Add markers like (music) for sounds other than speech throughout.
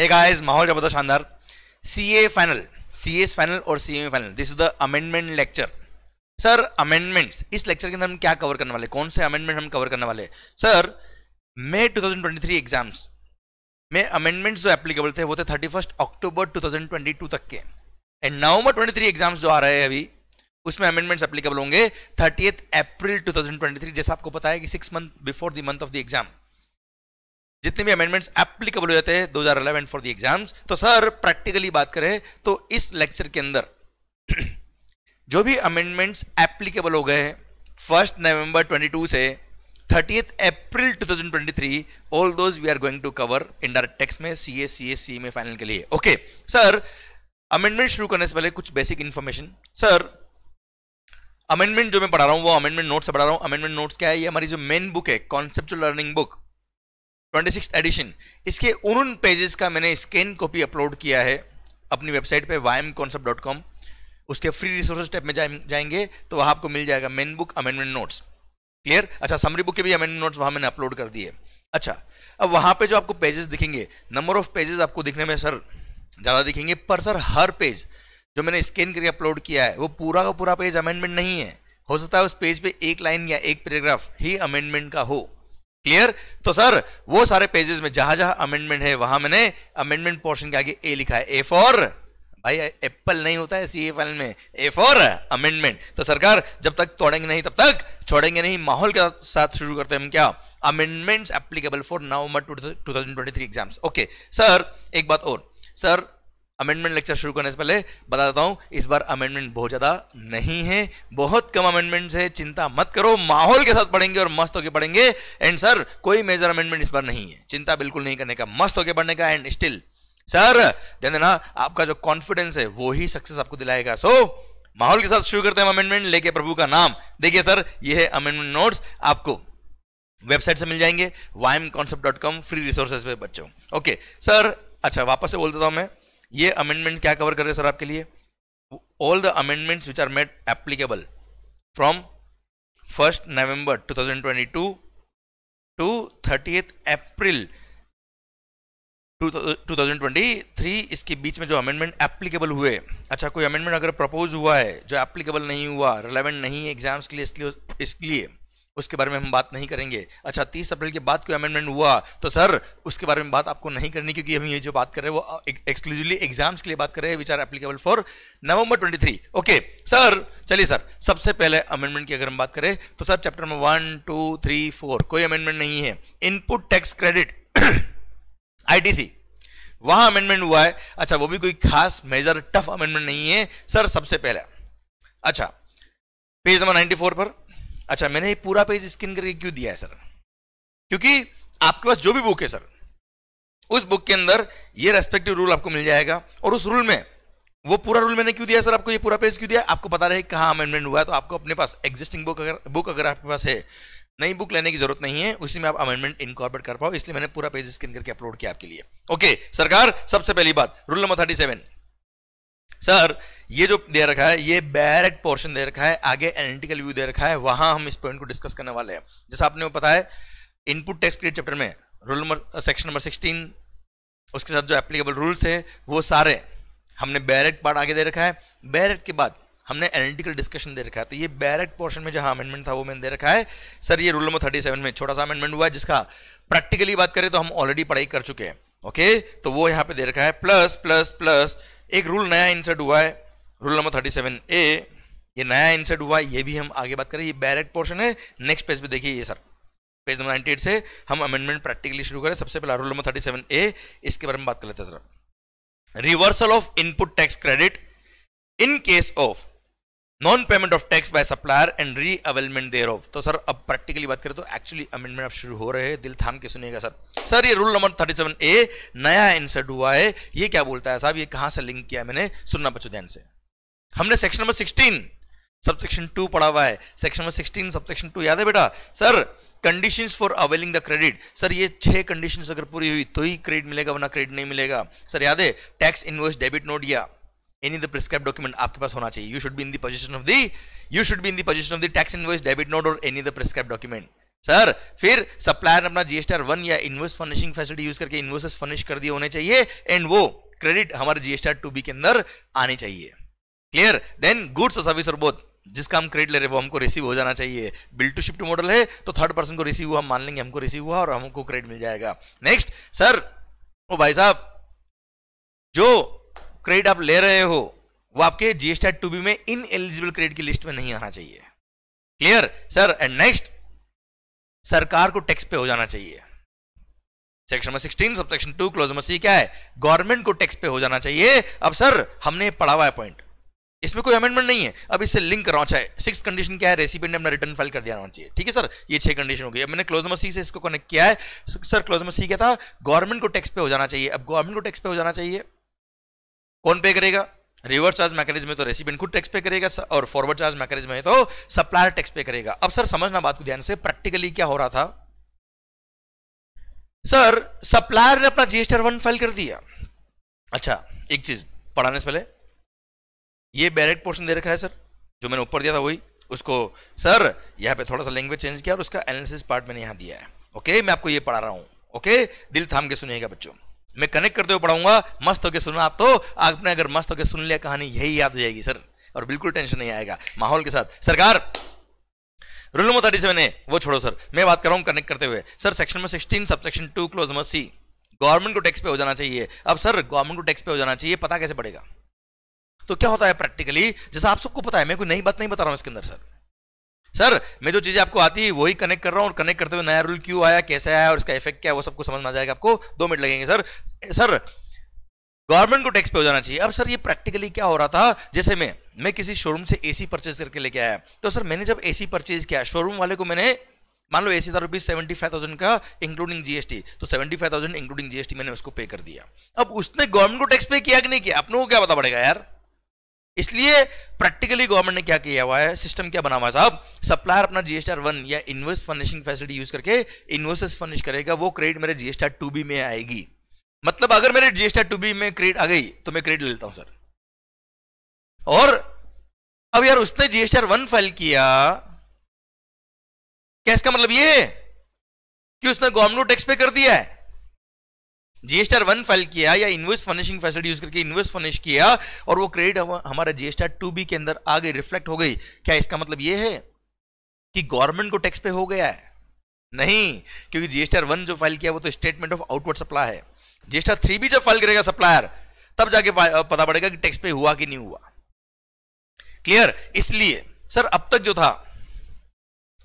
hey guys माहौल jabardast shandar ca final CS final और CM final this is the amendment lecture sir amendments इस lecture के अंदर हम क्या कवर करने वाले कौन से अमेंडमेंट हम कवर करने वाले सर मे 2023 एग्जाम्स में अमेंडमेंट्स जो एप्लीकेबल थे वो थे 31 अक्टूबर 2022 तक के एंड नवंबर 23 एग्जाम्स जो आ रहे हैं अभी उसमें अमेंडमेंट्स एप्लीकेबल होंगे थर्टी अप्रैल 2023 जैसा आपको पता है कि six month before the month of the exam जितने भी अमेंडमेंट्स एप्लीकेबल हो जाते हैं दो हजार अलेवन फॉर दी एग्जाम्स तो सर प्रैक्टिकली बात करें तो इस लेक्चर के अंदर (clears throat) जो भी अमेंडमेंट्स एप्लीकेबल हो गए फर्स्ट नवंबर 22 से thirty April 2023 all those we are going to cover direct tax में C S C S C में फाइनल के लिए ओके सर अमेंडमेंट शुरू करने से पहले कुछ बेसिक इन्फॉर्मेशन सर अमेंडमेंट जो मैं पढ़ा रहा हूँ वो अमेंडमेंट नोट्स पढ़ा रहा हूँ अमेंडमेंट नोट्स क्या है ये हमारी जो मेन बुक है conceptual learning book twenty six edition इसके उन पेजेस का मैंने स्कैन कॉपी अपलोड किया है अपनी वेबसाइट पे वाई एम उसके फ्री रिसोर्सेज टाइप में जाएंगे तो वहाँ आपको मिल जाएगा main book amendment notes clear अच्छा समरी बुक के भी अमेंडमेंट नोट्स वहाँ मैंने अपलोड कर दिए अच्छा अब वहाँ पे जो आपको पेजेस दिखेंगे नंबर ऑफ पेजेस आपको दिखने में सर ज़्यादा दिखेंगे पर सर हर पेज जो मैंने स्कैन करके अपलोड किया है वो पूरा का पूरा पेज अमेंडमेंट नहीं है हो सकता है उस पेज पे एक लाइन या एक पैराग्राफ ही अमेंडमेंट का हो क्लियर तो सर वो सारे पेजेस में जहां जहां अमेंडमेंट है वहां मैंने अमेंडमेंट पोर्शन के आगे ए लिखा है ए फॉर भाई एप्पल नहीं होता है सी ए फाइल में ए फॉर अमेंडमेंट तो सरकार जब तक तोड़ेंगे नहीं तब तक छोड़ेंगे नहीं माहौल के साथ शुरू करते हैं हम क्या amendments applicable for November two thousand twenty three exams okay sir एक बात और सर अमेंडमेंट लेक्चर शुरू करने से पहले बता देता हूं इस बार अमेंडमेंट बहुत ज़्यादा नहीं है बहुत कम अमेंडमेंट्स है चिंता मत करो माहौल के साथ पढ़ेंगे और मस्त होकर पढ़ेंगे एंड सर कोई मेजर अमेंडमेंट इस बार नहीं है चिंता बिल्कुल नहीं करने का मस्त होकर पढ़ने का एंड स्टिल सर ध्यान देना आपका जो कॉन्फिडेंस है वो ही सक्सेस आपको दिलाएगा सो so, माहौल के साथ शुरू करते हैं अमेंडमेंट लेके प्रभु का नाम देखिए सर ये है अमेंडमेंट नोट्स आपको वेबसाइट से मिल जाएंगे YM concept dot com free resources पे बच्चों ओके सर अच्छा वापस से बोल देता हूं मैं ये अमेंडमेंट क्या कवर कर रहे हैं सर आपके लिए all the amendments which are made applicable from first November 2022 to thirtieth April 2023 इसके बीच में जो अमेंडमेंट एप्लीकेबल हुए अच्छा कोई अमेंडमेंट अगर प्रपोज हुआ है जो एप्लीकेबल नहीं हुआ रिलेवेंट नहीं है एग्जाम्स के लिए इसलिए इसके लिए उसके बारे में हम बात नहीं करेंगे अच्छा तीस अप्रैल के बाद कोई अमेंडमेंट हुआ तो सर उसके बारे में बात आपको नहीं करनी क्योंकि हम ये जो बात कर रहे हैं वो एक्सक्लूसिवली एग्जाम्स के लिए बात कर रहे हैं which are applicable for November twenty okay sir चलिए सर सबसे पहले अमेंडमेंट की अगर हम बात करें तो sir chapter number one two three four कोई अमेंडमेंट नहीं है इनपुट टैक्स क्रेडिट आई वहां अमेंडमेंट हुआ है अच्छा वो भी कोई खास मेजर टफ अमेंडमेंट नहीं है सर सबसे पहले अच्छा पेज नंबर 94 पर अच्छा मैंने ये पूरा पेज स्किन करके क्यों दिया है सर क्योंकि आपके पास जो भी बुक है सर उस बुक के अंदर ये रेस्पेक्टिव रूल आपको मिल जाएगा और उस रूल में वो पूरा रूल मैंने क्यों दिया सर आपको ये पूरा पेज क्यों दिया आपको पता रहे कहाँ अमेंडमेंट हुआ है तो आपको अपने पास एग्जिस्टिंग बुक अगर बुक अगर आपके पास है नई बुक लेने की जरूरत नहीं है उसी में आप अमेंडमेंट इनकॉर्पोरेट कर पाओ इसलिए मैंने पूरा पेज स्कैन करके अपलोड किया आपके लिए ओके सरकार सबसे पहली बात rule number thirty seven sir ये जो दे रखा है ये डायरेक्ट पोर्शन दे रखा है आगे एनालिटिकल व्यू दे रखा है वहां हम इस पॉइंट को डिस्कस करने वाले हैं जैसा आपने वो पता है इनपुट टैक्स क्रेडिट चैप्टर में रूल नंबर सेक्शन नंबर 16 उसके साथ जो एप्लीकेबल रूल्स है वो सारे हमने बैरेट पार्ट आगे दे रखा है बैरेट के बाद हमने एनालिटिकल डिस्कशन दे रखा है तो ये बैरेट पोर्शन में जहां अमेंडमेंट था वो मैंने दे रखा है सर ये रूल नंबर थर्टी में छोटा सा अमेंडमेंट हुआ है जिसका प्रैक्टिकली बात करें तो हम ऑलरेडी पढ़ाई कर चुके हैं ओके तो वो यहाँ पे दे रखा है प्लस प्लस प्लस एक रूल नया इंसर्ट हुआ है रूल नंबर थर्टी सेवन ए ये नया इंसर्ट हुआ है ये भी हम आगे बात करें ये बैरेट पोर्शन है नेक्स्ट पेज पे देखिए ये sir page number ninety eight से हम अमेंडमेंट प्रैक्टिकली शुरू करें सबसे पहला rule number thirty seven a इसके बारे में बात कर लेते हैं sir reversal of input tax credit in case of non payment of tax by supplier and re availment thereof of sir अब प्रैक्टिकली बात करें तो एक्चुअली अमेंडमेंट अब शुरू हो रहे हैं दिल थाम के सुनिएगा सर सर ये rule number thirty seven a नया इंसर्ट हुआ है ये क्या बोलता है साहब ये कहाँ से लिंक किया मैंने सुनना पचो ध्यान से हमने section number sixteen subsection two पढ़ा हुआ है section number sixteen subsection two याद है बेटा sir condition for availing the credit sir ये छह कंडीशन अगर पूरी हुई तो ही क्रेडिट मिलेगा वरना क्रेडिट नहीं मिलेगा सर याद है टैक्स इन्वेस्ट डेबिट नोट या एनी द प्रिस्क्राइब डॉक्यूमेंट आपके पास होना चाहिए you should be in the position of the you should be in the position of the tax invoice debit note और any the prescribe document sir फिर supplier अपना GSTR one या invoice furnishing facility use करके invoice furnish कर दिए होने चाहिए and वो क्रेडिट हमारे जीएसटीआर टू बी के अंदर आने चाहिए क्लियर देन गुड्स और सर्विस और बोथ जिसका हम क्रेडिट ले रहे हैं वो हमको रिसीव हो जाना चाहिए बिल टू शिफ्ट मॉडल है तो थर्ड पर्सन को रिसीव हुआ हम मान लेंगे हमको रिसीव हुआ और हमको क्रेडिट मिल जाएगा नेक्स्ट सर ओ भाई साहब जो क्रेडिट आप ले रहे हो वो आपके जीएसटी टू बी में इन एलिजिबल क्रेडिट की लिस्ट में नहीं आना चाहिए क्लियर सर एंड नेक्स्ट सरकार को टैक्स पे हो जाना चाहिए section number sixteen sub section two clause number C क्या है गवर्नमेंट को टैक्स पे हो जाना चाहिए अब सर हमने पढ़ा हुआ है पॉइंट इसमें कोई अमेंडमेंट नहीं है अब इससे लिंक करना चाहिए सिक्स कंडीशन क्या है रेसिपेंट ने अपना रिटर्न फाइल कर दिया होना चाहिए ठीक है सर ये छह कंडीशन हो गई अब मैंने क्लोज नंबर सी से इसको कनेक्ट किया है सर क्लोज नंबर सी क्या था गवर्नमेंट को टैक्स पे हो जाना चाहिए अब गवर्नमेंट को टैक्स पे हो जाना चाहिए कौन पे करेगा रिवर्स चार्ज मैकेज में तो रेसिपिएंट खुद टैक्स पे करेगा और फॉरवर्ड चार्ज मैकेज में तो सप्लायर टैक्स पे करेगा अब सर समझना बात को ध्यान से प्रैक्टिकली क्या हो रहा था सर सप्लायर ने अपना जीएसटी वन फाइल कर दिया अच्छा एक चीज पढ़ाने से पहले ये बैरेट पोर्शन दे रखा है सर जो मैंने ऊपर दिया था वही उसको सर यहाँ पे थोड़ा सा लैंग्वेज चेंज किया और उसका एनालिसिस पार्ट मैंने यहाँ दिया है ओके मैं आपको ये पढ़ा रहा हूँ ओके दिल थाम के सुनिएगा बच्चों मैं कनेक्ट करते हुए पढ़ाऊंगा मस्त होकर सुनना आप तो आपने अगर मस्त होकर सुन लिया कहानी यही याद हो जाएगी सर और बिल्कुल टेंशन नहीं आएगा माहौल के साथ सरकार रूल नंबर थर्टी सेवन है वो छोड़ो सर मैं बात कर रहा हूँ कनेक्ट करते हुए sir section number sixteen sub section two clause number C government को टैक्स पे हो जाना चाहिए अब सर गवर्नमेंट को टैक्स पे हो जाना चाहिए पता कैसे पड़ेगा तो क्या होता है प्रैक्टिकली जैसा आप सबको पता है मैं कोई नई बात नहीं बता रहा हूँ इसके अंदर सर सर मैं जो चीज़ें आपको आती है वही कनेक्ट कर रहा हूँ और कनेक्ट करते हुए नया रूल क्यों आया कैसे आया और इसका इफेक्ट क्या है वो सबको समझ में आ जाएगा आपको दो मिनट लगेंगे सर सर गवर्नमेंट को टैक्स पे हो जाना चाहिए अब सर ये प्रैक्टिकली क्या हो रहा था जैसे मैं मैं किसी शोरूम से एसी परचेज करके लेके आया तो सर मैंने जब एसी परचेज किया शोरूम वाले को मैंने मान लो एसी था रुपीज सेवेंटी फाइव थाउजेंड का इंक्लूडिंग जीएसटी तो seventy five thousand including GST मैंने उसको पे कर दिया अब उसने गवर्नमेंट को टैक्स पे किया कि नहीं किया अपनों को क्या पता पड़ेगा यार इसलिए प्रैक्टिकली गवर्नमेंट ने क्या किया हुआ है सिस्टम क्या बना हुआ है साहब सप्लायर अपना जीएसटीआर वन या इन्वर्स फर्निशिंग फैसिलिटी यूज करके इन्वर्सेस फर्निश करेगा वो क्रेडिट मेरे जीएसटीआर टू बी में आएगी मतलब अगर मेरे जीएसटीआर टू बी में क्रेडिट आ गई तो मैं क्रेडिट लेता हूं सर और अब यार उसने जीएसटीआर वन फाइल किया क्या इसका मतलब ये कि उसने गवर्नमेंट टैक्स पे कर दिया है जीएसटीआर वन फाइल किया या इन्वेस्ट फर्निशिंग फैसिलिटी यूज करके इन्वेस्ट फर्निश किया और वो क्रेडिट हमारा जीएसटीआर टू बी के अंदर आ गई रिफ्लेक्ट हो गई क्या इसका मतलब ये है कि गवर्नमेंट को टैक्स पे हो गया है नहीं क्योंकि जीएसटीआर वन जो फाइल किया वो तो स्टेटमेंट ऑफ आउटवर्ड सप्लाई है जीएसटीआर थ्री भी जब फाइल करेगा सप्लायर तब जाके पता पड़ेगा कि टैक्स पे हुआ कि नहीं हुआ क्लियर इसलिए सर अब तक जो था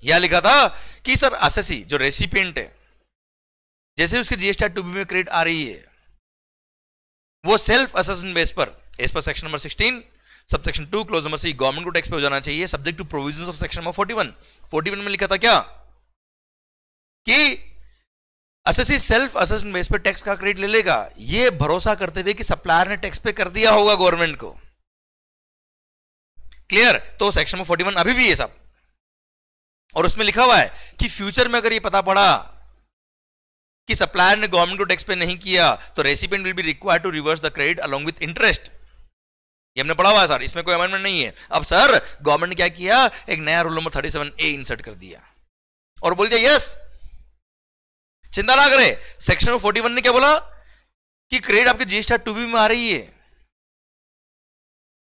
यह लिखा था कि सर असेसी जो रेसिपियंट है जैसे उसकी जीएसटी टू बी में क्रेडिट आ रही है वो सेल्फ असेसमेंट बेस पर एस पर section number sixteen sub section two clause number C government को टैक्स पे हो जाना चाहिए subject to provision of section number 41 41 में लिखा था क्या कि असेसी सेल्फ असेसमेंट बेस पर टैक्स का क्रेडिट ले लेगा ये भरोसा करते हुए कि सप्लायर ने टैक्स पे कर दिया होगा गवर्नमेंट को क्लियर तो सेक्शन नंबर 41 अभी भी है सब और उसमें लिखा हुआ है कि फ्यूचर में अगर ये पता पड़ा कि सप्लायर ने गवर्नमेंट को टैक्स पे नहीं किया तो recipient will be require to reverse the credit along with interest ये हमने पढ़ा हुआ है सर इसमें कोई अमेंडमेंट नहीं है अब सर गवर्नमेंट ने क्या किया एक नया rule number thirty seven A insert कर दिया और बोल दिया यस चिंता ना करें सेक्शन फोर्टी वन ने क्या बोला कि क्रेडिट आपके जीएसटी टू बी में आ रही है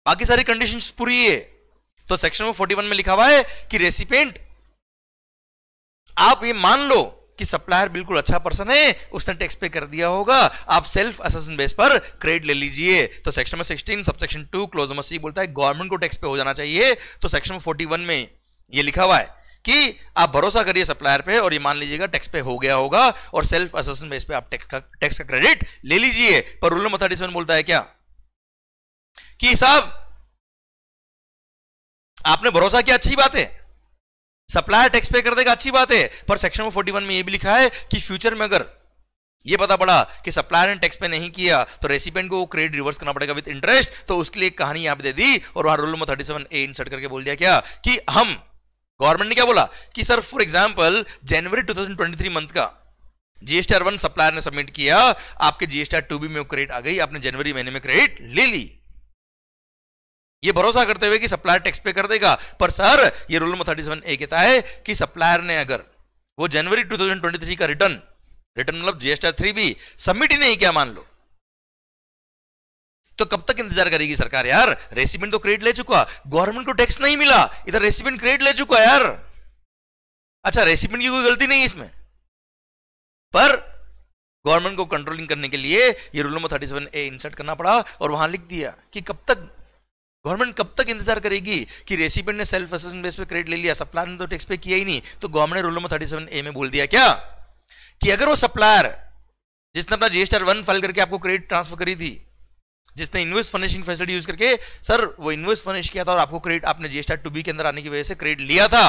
बाकी सारी कंडीशन पूरी है तो सेक्शन फोर्टी वन में लिखा हुआ है कि रेसिपेंट आप ये मान लो कि सप्लायर बिल्कुल अच्छा पर्सन है उसने टैक्स पे कर दिया होगा आप सेल्फ असेसमेंट बेस पर क्रेडिट ले लीजिए तो section number 16 subsection two clause number C बोलता है गवर्नमेंट को टैक्स पे हो जाना चाहिए तो सेक्शन नंबर वन में ये लिखा हुआ है कि आप भरोसा करिए सप्लायर पे और ये मान लीजिएगा टैक्स पे हो गया होगा और सेल्फ असेसमेंट बेस पे आप टैक्स का टैक्स का क्रेडिट ले लीजिए पर रूल नंबर थर्टी बोलता है क्या कि साहब आपने भरोसा किया अच्छी बात है सप्लायर टैक्स पे कर देगा अच्छी बात है पर सेक्शन फोर्टी वन में यह भी लिखा है कि फ्यूचर में अगर ये पता पड़ा कि सप्लायर ने टैक्स पे नहीं किया तो रेसिपेंट को क्रेडिट रिवर्स करना पड़ेगा विद इंटरेस्ट तो उसके लिए कहानी यहां पे दे दी और वहां rule number thirty seven A insert करके बोल दिया क्या कि हम गवर्नमेंट ने क्या बोला कि sir for example January three month का जीएसटी वन सप्लायर ने सबमिट किया आपके जीएसटी टू बी में क्रेडिट आ गई आपने जनवरी महीने में क्रेडिट ले ली ये भरोसा करते हुए कि सप्लायर टैक्स पे कर देगा पर सर ये rule number thirty seven A कहता है कि सप्लायर ने अगर वो जनवरी 2023 का रिटर्न रिटर्न मतलब जीएसटी थ्री भी सबमिट ही नहीं किया मान लो तो कब तक इंतजार करेगी सरकार यार रेसिपेंट तो क्रेडिट ले चुका गवर्नमेंट को टैक्स नहीं मिला इधर रेसिपेंट क्रेडिट ले चुका यार अच्छा रेसिपेंट की कोई गलती नहीं इसमें पर गवर्नमेंट को कंट्रोलिंग करने के लिए ये rule number thirty seven A insert करना पड़ा और वहां लिख दिया कि कब तक गवर्नमेंट कब तक इंतजार करेगी कि रेसिपेंट ने सेल्फ असेसमेंट बेस पे क्रेडिट ले लिया सप्लायर ने तो टैक्स पे किया ही नहीं तो government rule number thirty seven A में बोल दिया क्या कि अगर वो सप्लायर जिसने अपना जीएसटी वन फाइल करके आपको क्रेडिट ट्रांसफर करी थी जिसने इन्वेस्ट फर्निशिंग फैसिलिटी यूज करके सर वो इन्वेस्ट फर्निश किया था और आपको क्रेडिट आपने जीएसटी टू बी के अंदर आने की वजह से क्रेडिट लिया था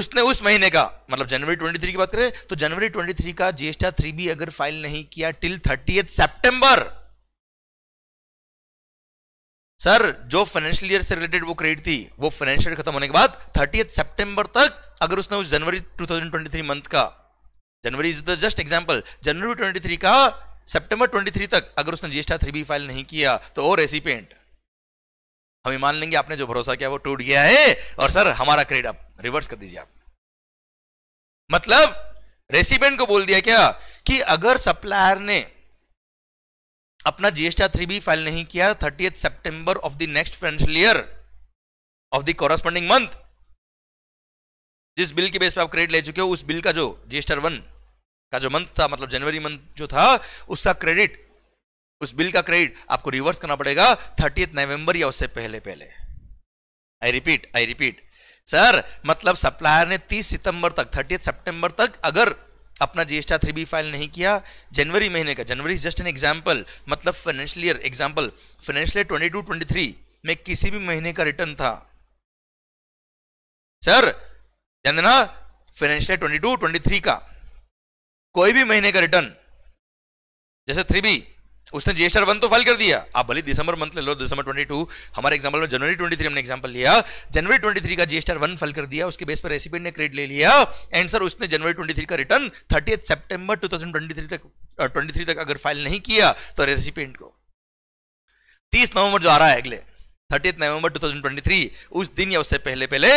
उसने उस महीने का मतलब जनवरी ट्वेंटी थ्री की बात करें तो जनवरी ट्वेंटी थ्री का जीएसटी थ्री बी अगर फाइल नहीं किया टिल थर्टी सितंबर सर जो फाइनेंशियल ईयर से रिलेटेड वो क्रेडिट थी वो फाइनेंशियल खत्म होने के बाद थर्टी सितंबर तक अगर उसने उस जनवरी 2023 मंथ का January is the just example जनवरी 23 का सितंबर 23 तक अगर उसने जीएसटी थ्री बी फाइल नहीं किया तो और ऐसी पेंट हम मान लेंगे आपने जो भरोसा किया वो टूट गया है और सर हमारा क्रेडिट आप रिवर्स कर दीजिए आप मतलब रेसिपेंट को बोल दिया क्या कि अगर सप्लायर ने अपना जीएसटी थ्री भी फाइल नहीं किया थर्टी सितंबर of the next financial year of the corresponding month जिस बिल के बेस पर आप क्रेडिट ले चुके हो उस बिल का जो जीएसटी वन का जो मंथ था मतलब जनवरी मंथ जो था उसका क्रेडिट उस बिल का क्रेडिट आपको रिवर्स करना पड़ेगा थर्टी नवंबर या उससे पहले पहले I repeat I repeat sir मतलब सप्लायर ने 30 सितंबर तक 30 सितंबर तक अगर अपना जीएसटा थ्री बी फाइल नहीं किया जनवरी महीने का जनवरी जस्ट एन एग्जाम्पल मतलब financial year example financial twenty two twenty three में किसी भी महीने का रिटर्न था सर ध्यान देना financial twenty two twenty three का कोई भी महीने का रिटर्न जैसे थ्री बी उसने जीएसटी वन तो फाइल कर दिया आप भले दिसंबर मंथ ले लो दिसंबर 22 हमारे एग्जाम्पल में जनवरी 23 हमने एग्जाम्पल लिया जनवरी 23 का जीएसटी वन फाइल कर दिया उसके बेस पर रेसिपेंट ने क्रेडिट ले लिया एंड सर उसने जनवरी 23 का रिटर्न थर्टी सितंबर 2023 तक ट्वेंटी थ्री तक अगर फाइल नहीं किया तो रेसिपेंट को तीस नवंबर जो आ रहा है अगले थर्टी नवंबर टू उस दिन या उससे पहले पहले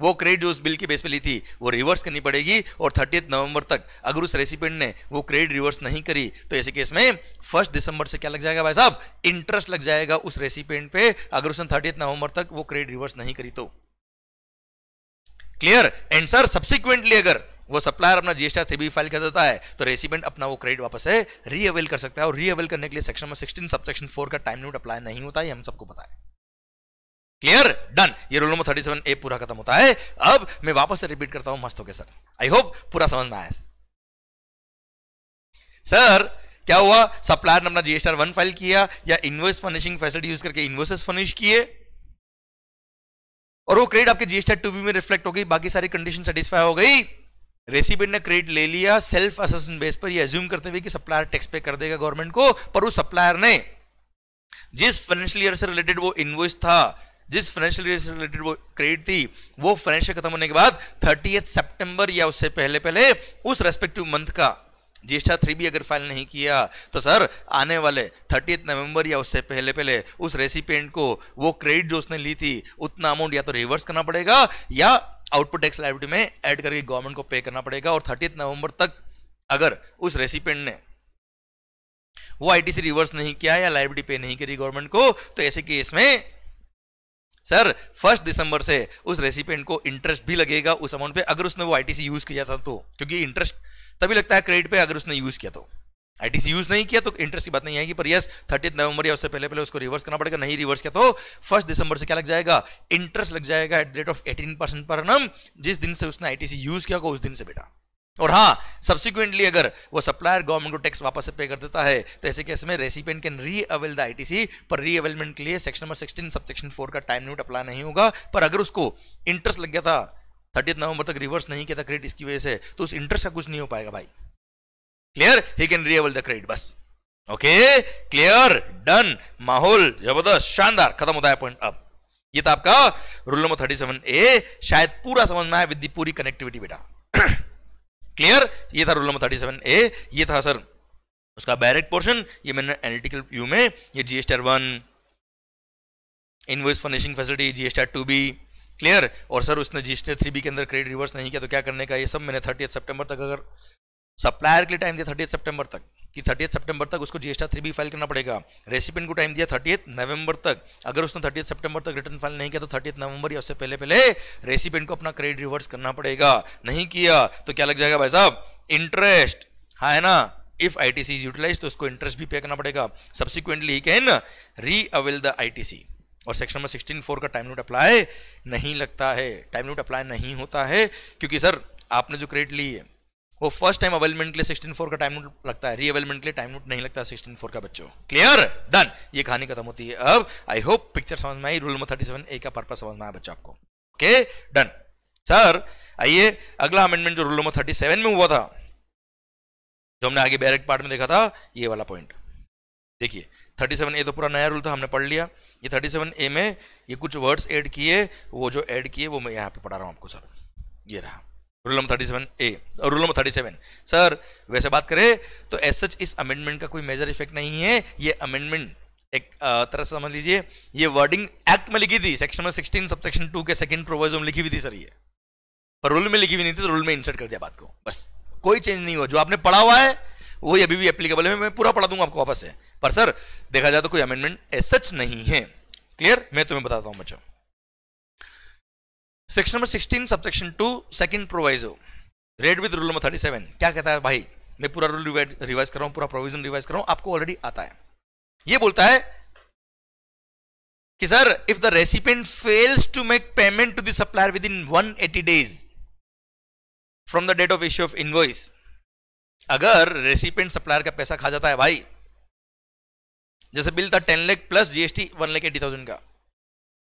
वो क्रेडिट जो उस बिल के बेस पे ली थी वो रिवर्स करनी पड़ेगी और थर्टी नवंबर तक अगर उस रेसिपेंट ने वो क्रेडिट रिवर्स नहीं करी तो ऐसे केस में फर्स्ट दिसंबर से क्या लग जाएगा भाई साहब इंटरेस्ट लग जाएगा उस रेसिपेंट पे अगर उसने थर्टी नवंबर तक वो क्रेडिट रिवर्स नहीं करी तो क्लियर एंसर सब्सिक्वेंटली अगर वो सप्लायर अपना जीएसटी थे फाइल कर देता है तो रेसिपेंट अपना वो क्रेडिट वापस रीअवेल कर सकता है और रीअवेल करने के लिए सेक्शन में सिक्सटीन सबसेक्शन फोर का टाइम लिमिट अप्लाई नहीं होता है हम सबको पता है क्लियर डन ये rule number thirty seven A पूरा खत्म होता है अब मैं वापस से रिपीट करता हूं मस्त हो सर आई होप पूरा समझ में आया सर क्या हुआ सप्लायर ने अपना जीएसटी वन फाइल किया या इन्वेस्ट फर्निशिंग फैसिलिटी यूज करके इन्वेस्टर्स फर्निश किए और वो क्रेडिट आपके जीएसटी टू बी में रिफ्लेक्ट हो गई बाकी सारी कंडीशन सेटिस्फाई हो गई रेसिपेंट ने क्रेडिट ले लिया सेल्फ असेसमेंट बेस पर ये एज्यूम करते हुए कि सप्लायर टैक्स पे कर देगा गवर्नमेंट को पर उस सप्लायर ने जिस फाइनेंशियल ईयर से रिलेटेड वो इन्वॉइस था जिस फाइनेंशियल ईयर से रिलेटेड वो क्रेडिट थी वो फाइनेंशियल खत्म होने के बाद थर्टी सितंबर या उससे पहले पहले उस रेस्पेक्टिव मंथ का जीएसटा थ्री भी अगर फाइल नहीं किया तो सर आने वाले थर्टी नवंबर या उससे पहले पहले उस रेसिपेंट को वो क्रेडिट जो उसने ली थी उतना अमाउंट या तो रिवर्स करना पड़ेगा या आउटपुट टैक्स लाइबिलिटी में ऐड करके गवर्नमेंट को पे करना पड़ेगा और थर्टी नवंबर तक अगर उस रेसिपेंट ने वो आईटीसी रिवर्स नहीं किया या लाइबिलिटी पे नहीं करी गवर्नमेंट को तो ऐसे केस में सर फर्स्ट दिसंबर से उस रेसिपेंट को इंटरेस्ट भी लगेगा उस अमाउंट पे अगर उसने वो आईटीसी यूज किया था तो क्योंकि इंटरेस्ट तभी लगता है क्रेडिट पे अगर उसने यूज किया तो आईटीसी यूज नहीं किया तो इंटरेस्ट की बात नहीं आएगी पर यस थर्टी नवंबर या उससे पहले पहले उसको रिवर्स करना पड़ेगा नहीं रिवर्स किया तो फर्स्ट दिसंबर से क्या लग जाएगा इंटरेस्ट लग जाएगा at the rate of eighteen percent per annum जिस दिन से उसने आईटीसी यूज किया उस दिन से बेटा और हाँ सब्सिक्वेंटली अगर वो सप्लायर गवर्नमेंट को टैक्स वापस से पे कर देता है तो ऐसे केस में recipient can reavail the ITC पर री अवेलमेंट के लिए section number sixteen subsection four का टाइम लिमिट अप्लाई नहीं होगा पर अगर उसको इंटरेस्ट लग गया था थर्टी नवंबर तक रिवर्स नहीं किया था क्रेडिट इसकी वजह से तो उस इंटरेस्ट का कुछ नहीं हो पाएगा भाई क्लियर ही can reavail the credit बस ओके क्लियर डन माहौल जबरदस्त शानदार खत्म होता है पॉइंट अब ये था आपका rule number thirty seven A शायद पूरा समझ में आया विद दी पूरी कनेक्टिविटी बेटा क्लियर ये था रूल नंबर थर्टी सेवन ए ये था सर उसका डायरेक्ट पोर्शन ये मैंने एनालिटिकल व्यू में ये G S one invoice furnishing facility G S two B clear और सर उसने जी एस थ्री बी के अंदर क्रेडिट रिवर्स नहीं किया तो क्या करने का ये सब मैंने थर्टी सितंबर तक अगर सप्लायर के लिए टाइम दिया थर्टी सितंबर तक कि थर्टी सितंबर तक उसको जीएसटी थ्री भी फाइल करना पड़ेगा रेसिपेंट को टाइम दिया थर्टी नवंबर तक अगर उसने थर्टी सितंबर तक रिटर्न फाइल नहीं किया तो थर्टी नवंबर या उससे पहले पहले रेसिपेंट को अपना क्रेडिट रिवर्स करना पड़ेगा नहीं किया तो क्या लग जाएगा भाई साहब इंटरेस्ट हाँ है ना if I T C is utilise तो उसको इंटरेस्ट भी पे करना पड़ेगा subsequently can reavail the I T C और सेक्शन नंबर सिक्सटीन फोर का टाइम लिमिट अप्लाई नहीं लगता है टाइम लिमिट अप्लाई नहीं होता है क्योंकि सर आपने जो क्रेडिट ली है वो फर्स्ट टाइम अवेलमेंट के लिए सिक्सटीन फोर का टाइम नोट लगता है री अवेलमेंट के लिए टाइम नोट नहीं लगता सिक्सटीन फोर का बच्चों क्लियर डन ये कहानी खत्म होती है अब आई होप पिक्चर समझ में आई rule number thirty seven A का पर्पज समझ में आया बच्चों आपको ओके डन सर आइए अगला अमेंडमेंट जो रूल नंबर थर्टी सेवन में हुआ था जो हमने आगे बैरक पार्ट में देखा था ये वाला पॉइंट देखिए थर्टी सेवन ए तो पूरा नया रूल था हमने पढ़ लिया ये थर्टी सेवन ए में ये कुछ वर्ड्स ऐड किए वो जो ऐड किए वो मैं यहाँ पे पढ़ा रहा हूँ आपको सर ये रहा rule number thirty seven A और rule number thirty seven sir वैसे बात करें तो एस सच इस अमेंडमेंट का कोई मेजर इफेक्ट नहीं है ये अमेंडमेंट एक uh, तरह से समझ लीजिए ये वर्डिंग एक्ट में लिखी थी सेक्शन में सिक्सटीन सब सेक्शन टू के सेकंड प्रोविजन में लिखी हुई थी सर ये पर रूल में लिखी हुई नहीं थी तो रूल में इंसर्ट कर दिया बात को बस कोई चेंज नहीं हुआ जो आपने पढ़ा हुआ है वही अभी भी एप्लीकेबल है मैं पूरा पढ़ा दूंगा आपको वापस से पर सर देखा जाए तो कोई अमेंडमेंट एस सच नहीं है क्लियर मैं तुम्हें बताता हूँ बच्चों section number 16 section two second proviso read with rule number 37 क्या कहता है भाई मैं पूरा रूल रिवाइज कर रहा हूं पूरा प्रोविजन रिवाइज कर रहा हूं आपको ऑलरेडी आता है ये बोलता है कि sir if the recipient fails to make payment to the supplier within 180 days from the date of issue of invoice अगर रेसिपेंट सप्लायर का पैसा खा जाता है भाई जैसे बिल था ten lakh plus GST one lakh eighty thousand का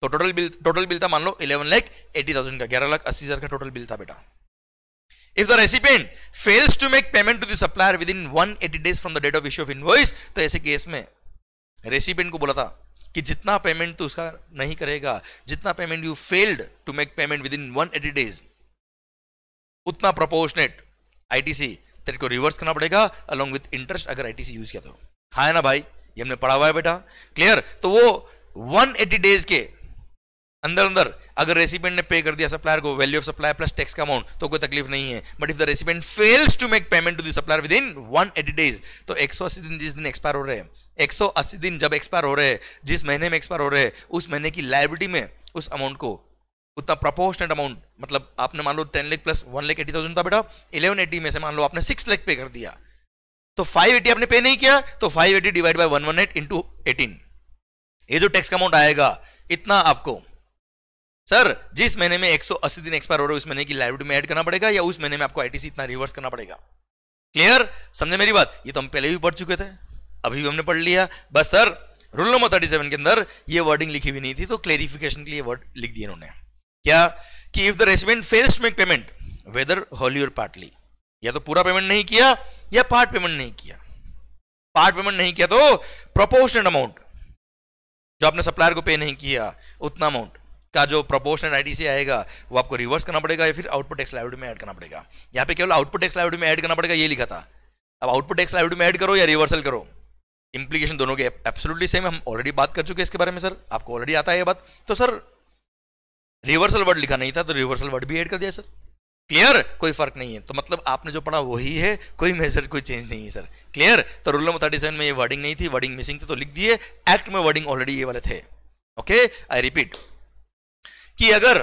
तो टोटल बिल टोटल बिल था मान लो इलेवन लाख एटी थाउजेंड का ग्यारह लाख अस्सी हजार का टोटल बिल था बेटा if the the fails to make payment to the supplier within one eighty days from the date of issue of invoice तो ऐसे केस में रेसिपेंट को बोला था कि जितना पेमेंट तो उसका नहीं करेगा जितना payment you failed to make payment within one eighty days उतना प्रोपोर्शनेट आईटीसी तेरे को रिवर्स करना पड़ेगा अलोंग विद इंटरेस्ट अगर आईटीसी यूज किया तो हाँ ना भाई ये हमने पढ़ा हुआ है बेटा क्लियर तो वो 180 डेज के अंदर अंदर अगर रेसिपेंट ने पे कर दिया सप्लायर को value of supplier plus tax का अमाउंट तो कोई तकलीफ नहीं है but if the recipient fails to make payment to supplier within one eighty days तो एक सौ अस्सी दिन जिस दिन एक्सपायर हो रहे हैं एक सौ अस्सी दिन जब एक्सपायर हो रहे हैं जिस महीने में एक्सपायर हो रहे हैं उस महीने की लाइबिलिटी में उस अमाउंट को उतना प्रपोर्शनेट अमाउंट मतलब आपने मान लो ten lakh plus one lakh eighty thousand था बेटा इलेवन एटी में से मान लो आपने सिक्स लेख पे कर दिया तो फाइव एटी आपने पे नहीं किया तो five eighty divide by one one eight into eighteen ये जो टैक्स का अमाउंट आएगा इतना आपको सर जिस महीने में 180 दिन एक्सपायर हो रहे उस महीने की लाइब्रेरी में ऐड करना पड़ेगा या उस महीने में आपको आईटीसी इतना रिवर्स करना पड़ेगा क्लियर समझे मेरी बात ये तो हम पहले भी पढ़ चुके थे अभी भी हमने पढ़ लिया बस sir rule number thirty seven के अंदर ये वर्डिंग लिखी हुई नहीं थी तो क्लेरिफिकेशन के लिए वर्ड लिख दिए उन्होंने क्या कि if the resident fails to make payment whether wholly और पार्टली या तो पूरा पेमेंट नहीं किया या पार्ट पेमेंट नहीं किया पार्ट पेमेंट नहीं किया तो प्रोपोर्शनल अमाउंट जो आपने सप्लायर को पे नहीं किया उतना अमाउंट का जो प्रपोर्शनल आईडी से आएगा वो आपको रिवर्स करना पड़ेगा या फिर आउटपुट एक्स लाइब्रेरी में ऐड करना पड़ेगा यहाँ पे केवल आउटपुट एक्स लाइब्रेरी में ऐड करना पड़ेगा ये लिखा था अब आउटपुट एक्स लाइब्रेरी में ऐड करो या रिवर्सल करो इम्प्लीकेशन दोनों के एब्सोल्युटली सेम हम ऑलरेडी बात कर चुके हैं इसके बारे में सर आपको ऑलरेडी आता है ये बात तो सर रिवर्सल वर्ड लिखा नहीं था तो रिवर्सल वर्ड भी ऐड कर दिया सर क्लियर कोई फर्क नहीं है तो मतलब आपने जो पढ़ा वही है कोई मेजर कोई चेंज नहीं है सर क्लियर तो रूल नंबर थर्टी सेवन में ये वर्डिंग नहीं थी वर्डिंग मिसिंग थी तो लिख दिए एक्ट में वर्डिंग ऑलरेडी ये वाले थे ओके आई रिपीट कि अगर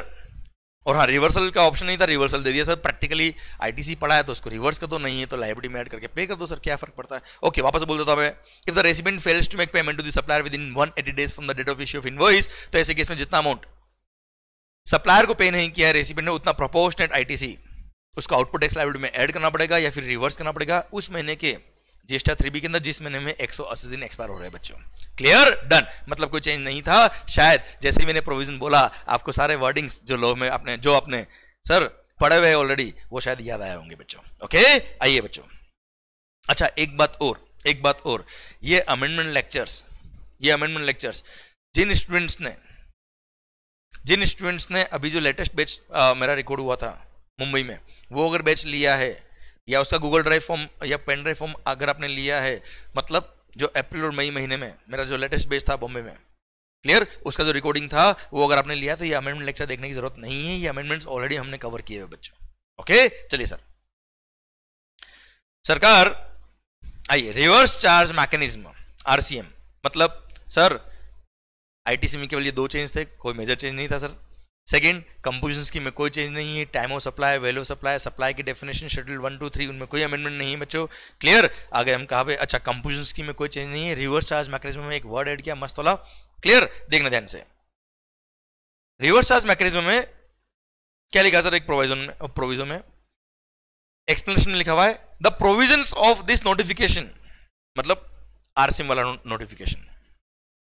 और हाँ रिवर्सल का ऑप्शन नहीं था रिवर्सल दे दिया सर प्रैक्टिकली आईटीसी पढ़ा है तो उसको रिवर्स कर दो नहीं है तो लाइब्रेटी में ऐड करके पे कर दो सर क्या फर्क पड़ता है ओके वापस बोल देता मैं if the recipient fails to make payment to the supplier within one eighty days from the date of issue of invoice तो ऐसे केस में जितना अमाउंट सप्लायर को पे नहीं किया है रेसिपेंट ने उतना प्रोपोर्शनेट आईटीसी उसका आउटपुट टैक्स लाइब्रेटी में ऐड करना पड़ेगा या फिर रिवर्स करना पड़ेगा उस महीने के जीएसटी थ्री बी के अंदर जिस महीने में एक दिन एक्सपायर हो रहे हैं बच्चों क्लियर डन मतलब कोई चेंज नहीं था शायद जैसे ही मैंने प्रोविजन बोला आपको सारे वर्डिंग्स जो लो में अपने जो अपने सर पढ़े हुए ऑलरेडी वो शायद याद आए होंगे बच्चों ओके आइए बच्चों अच्छा एक बात और एक बात और ये अमेंडमेंट लेक्चर्स ये अमेंडमेंट लेक्चर्स जिन स्टूडेंट्स ने जिन स्टूडेंट्स ने अभी जो लेटेस्ट बैच मेरा रिकॉर्ड हुआ था मुंबई में वो अगर बैच लिया है या उसका गूगल ड्राइव फॉर्म या पेन ड्राइव फॉर्म अगर आपने लिया है मतलब जो अप्रैल और मई महीने में मेरा जो लेटेस्ट बेस था बॉम्बे में क्लियर उसका जो रिकॉर्डिंग था वो अगर आपने लिया तो ये अमेंडमेंट लेक्चर देखने की जरूरत नहीं है ये अमेंडमेंट्स ऑलरेडी हमने कवर किए हुए बच्चों ओके चलिए सर सरकार आइए रिवर्स चार्ज मैकेनिज्म आरसीएम मतलब सर आईटीसी में केवल ये दो चेंज थे कोई मेजर चेंज नहीं था सर सेकेंड कंपोजिशन की में कोई चेंज नहीं है time of supply value supply supply की definition schedule one two three उनमें कोई अमेंडमेंट नहीं है बच्चों क्लियर आगे हम कहा भाई अच्छा कंपोजिशन की में कोई चेंज नहीं है रिवर्स चार्ज मैकेनिज्म में एक वर्ड एड किया मस्त वाला क्लियर देखना ध्यान से रिवर्स चार्ज मैकेनिज्म में क्या लिखा सर एक प्रोविजन में प्रोविजन में एक्सप्लेनेशन में लिखा हुआ है the provision of this notification मतलब आरसीएम वाला नोटिफिकेशन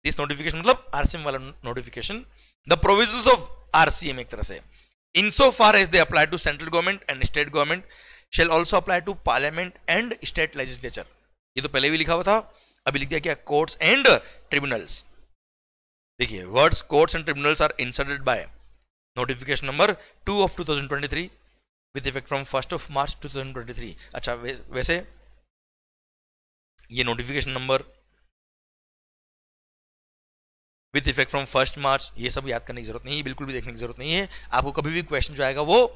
दिस नोटिफिकेशन मतलब आरसीएम वाला notification the provision of RCM एक तरह से in so far as they apply to central government and state government shall also apply to parliament and state legislature ये तो पहले भी लिखा हुआ था अभी लिख दिया क्या कोर्ट्स एंड ट्रिब्यूनल्स देखिए words courts and tribunals are inserted by notification number two of two thousand twenty three with effect from first of March two thousand twenty three अच्छा वैसे ये notification number with effect from first March ये सब याद करने की जरूरत नहीं है बिल्कुल भी देखने की जरूरत नहीं है आपको कभी भी क्वेश्चन जो आएगा वो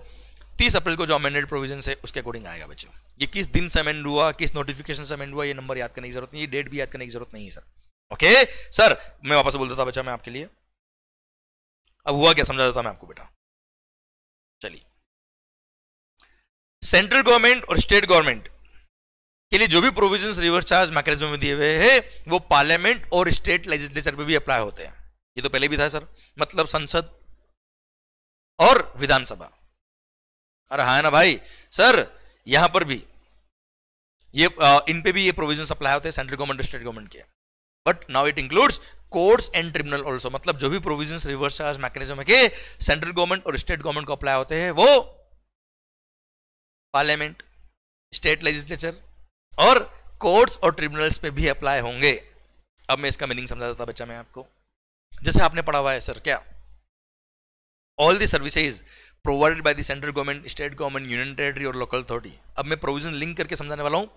तीस अप्रैल को जो अमेंडेड प्रोविजन है उसके अकॉर्डिंग आएगा बच्चों ये किस दिन से अमेंड हुआ किस नोटिफिकेशन से अमेंड हुआ ये नंबर याद करने की जरूरत नहीं है डेट भी याद करने की जरूरत नहीं है सर ओके सर मैं वापस बोलता था बच्चा मैं आपके लिए अब हुआ क्या समझा देता मैं आपको बेटा चलिए सेंट्रल गवर्नमेंट और स्टेट गवर्नमेंट के लिए जो भी प्रोविजन रिवर्स चार्ज मैकेनिज्म में दिए हुए हैं वो पार्लियामेंट और स्टेट लेजिस्लेचर पे भी अप्लाई होते हैं ये तो पहले भी था सर मतलब संसद और विधानसभा अरे हा ना भाई सर यहां पर भी ये इन पे भी ये प्रोविजन अप्लाई होते हैं सेंट्रल गवर्नमेंट स्टेट गवर्नमेंट के but now it includes courts and tribunal also मतलब जो भी प्रोविजन रिवर्स चार्ज मैकेनिज्म के सेंट्रल गवर्नमेंट और स्टेट गवर्नमेंट को अप्लाई होते हैं वो पार्लियामेंट स्टेट लेजिस्लेचर और कोर्ट्स और ट्रिब्यूनल्स पे भी अप्लाई होंगे अब मैं इसका मीनिंग समझा देता बच्चा मैं आपको जैसे आपने पढ़ा हुआ है सर क्या all the services provided by the central government state government union territory और लोकल अथॉरिटी अब मैं प्रोविजन लिंक करके समझाने वाला हूँ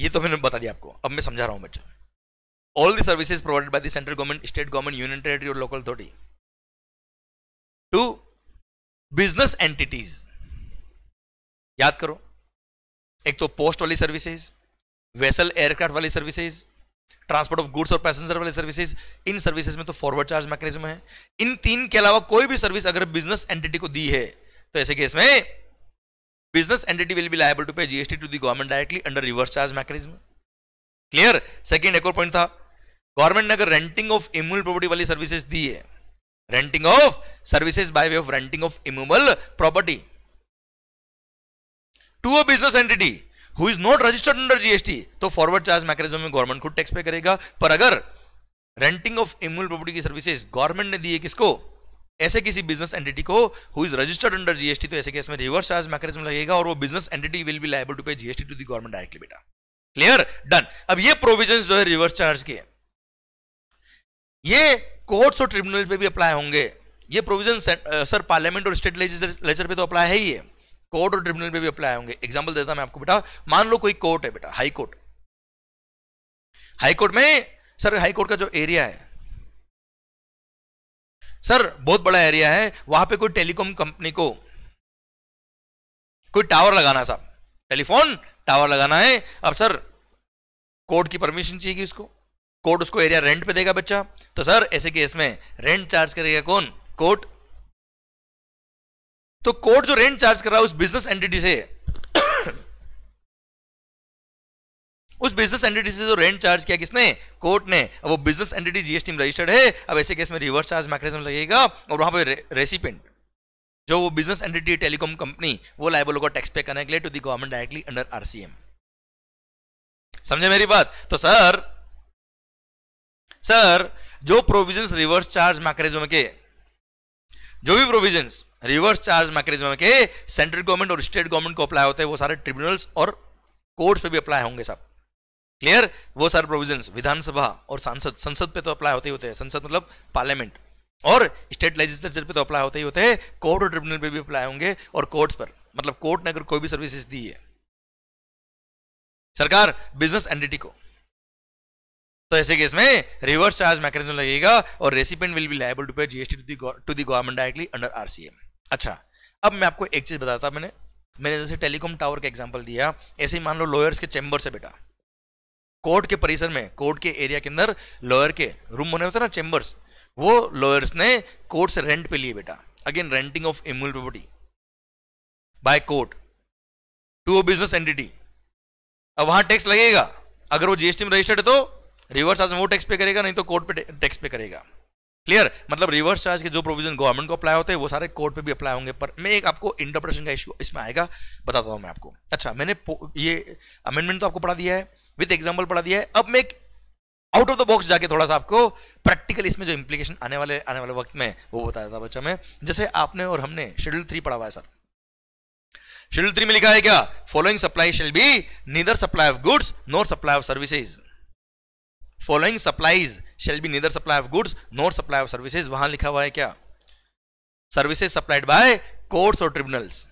ये तो मैंने बता दिया आपको अब मैं समझा रहा हूँ बच्चा all the services provided by the central government state government union territory और local authority to business entities याद करो एक तो पोस्ट वाली सर्विसेज वेसल एयरक्राफ्ट वाली सर्विसेज ट्रांसपोर्ट ऑफ गुड्स और पैसेंजर वाली सर्विसेज इन सर्विसेज में तो फॉरवर्ड चार्ज मैकेनिज्म है इन तीन के अलावा कोई भी सर्विस अगर बिजनेस एंटिटी को दी है तो ऐसे केस में business entity will be liable to pay GST to the government directly under reverse charge mechanism clear second एक और पॉइंट था गवर्नमेंट ने अगर रेंटिंग ऑफ इम्यूबल प्रॉपर्टी वाली सर्विसेज दी है renting of services by way of renting of immovable property to a business entity who is not registered under GST तो forward charge mechanism में गवर्नमेंट खुद tax pay करेगा पर अगर renting of immovable property की services government ने दी है किसको ऐसे किसी बिजनेस एंटिटी को who is registered under GST तो ऐसे केस में रिवर्स चार्ज मैकेजम लगेगा और वो business entity will be liable to pay GST to the government directly बेटा क्लियर डन अब ये प्रोविजन जो है रिवर्स चार्ज के ये कोर्ट्स और ट्रिब्यूनल पे भी अप्लाई होंगे ये प्रोविजन सर पार्लियामेंट और स्टेट लेजिस्लेचर पे तो अप्लाई है ही है कोर्ट और ट्रिब्यूनल में भी अप्लाई होंगे एग्जाम्पल देता मैं आपको बेटा मान लो कोई कोर्ट है बेटा हाई कोर्ट हाई कोर्ट में सर हाई कोर्ट का जो एरिया है सर बहुत बड़ा एरिया है वहां पे कोई टेलीकॉम कंपनी को कोई टावर लगाना साहब टेलीफोन टावर लगाना है अब सर कोर्ट की परमिशन चाहिए उसको कोर्ट उसको एरिया रेंट पे देगा बच्चा तो सर ऐसे केस में रेंट चार्ज करेगा कौन कोर्ट तो कोर्ट जो रेंट चार्ज कर रहा है उस बिजनेस एंटिटी से उस बिजनेस एंटिटी से जो रेंट चार्ज किया किसने कोर्ट ने अब वो बिजनेस एंटिटी जीएसटी में रजिस्टर्ड है अब ऐसे केस में रिवर्स चार्ज मैकेनिज्म लगेगा और वहां पर रे, रेसिपेंट जो वो बिजनेस एंटिटी टेलीकॉम कंपनी वो लाइबल होगा टैक्स पे करने के लिए to the government directly under RCM समझे मेरी बात तो सर सर जो प्रोविजन रिवर्स चार्ज मैकेनिज्म के जो भी प्रोविजन रिवर्स चार्ज मैकेनिज्म के सेंट्रल गवर्नमेंट और स्टेट गवर्नमेंट को अप्लाई होते हैं वो सारे ट्रिब्यूनल्स और कोर्ट्स पे भी अप्लाई होंगे सब क्लियर वो सारे प्रोविजंस विधानसभा और सांसद संसद पे तो अप्लाई होते ही होते हैं संसद मतलब पार्लियामेंट और स्टेट लेजिस्लेचर पे तो अप्लाई होते ही होते हैं कोर्ट और ट्रिब्यूनल पे भी अप्लाई होंगे और कोर्ट्स पर मतलब कोर्ट ने अगर कोई भी सर्विसेज दी है सरकार बिजनेस एंडिटी को तो ऐसे केस में रिवर्स चार्ज मैकेनिज्म लगेगा और recipient will be liable to pay GST to the government directly under RCM अच्छा अब मैं आपको एक चीज़ बताता मैंने मैंने जैसे टेलीकॉम टावर का एग्जाम्पल दिया ऐसे ही मान लो लॉयर्स के चैम्बर से बेटा कोर्ट के परिसर में कोर्ट के एरिया के अंदर लॉयर के रूम बने होते हैं ना चैम्बर्स वो लॉयर्स ने कोर्ट से रेंट पे लिए बेटा again renting of immovable property by court to a business entity अब वहां टैक्स लगेगा अगर वो जीएसटी में रजिस्टर्ड है तो रिवर्स आज वो टैक्स पे करेगा नहीं तो कोर्ट पे टैक्स पे करेगा क्लियर मतलब रिवर्स चार्ज के जो प्रोविजन गवर्नमेंट को अप्लाई होते हैं वो सारे कोर्ट पे भी अप्लाई होंगे पर मैं एक आपको इंटरप्रेशन का इश्यू इसमें आएगा बताता हूँ मैं आपको अच्छा मैंने ये अमेंडमेंट तो आपको पढ़ा दिया है विद एग्जाम्पल पढ़ा दिया है अब मैं एक आउट ऑफ द बॉक्स जाके थोड़ा सा आपको प्रैक्टिकल इसमें जो इंप्लीकेशन आने वाले आने वाले वक्त में वो बताया था बच्चा में जैसे आपने और हमने शेड्यूल थ्री पढ़ा हुआ है सर शेड्यूल थ्री में लिखा है क्या following supply shall be neither supply of goods nor supply of services following supplies shall be neither supply of goods not supply of services वहां लिखा हुआ है क्या सर्विसेज सप्लाइड बाय कोर्ट्स और ट्रिब्यूनल्स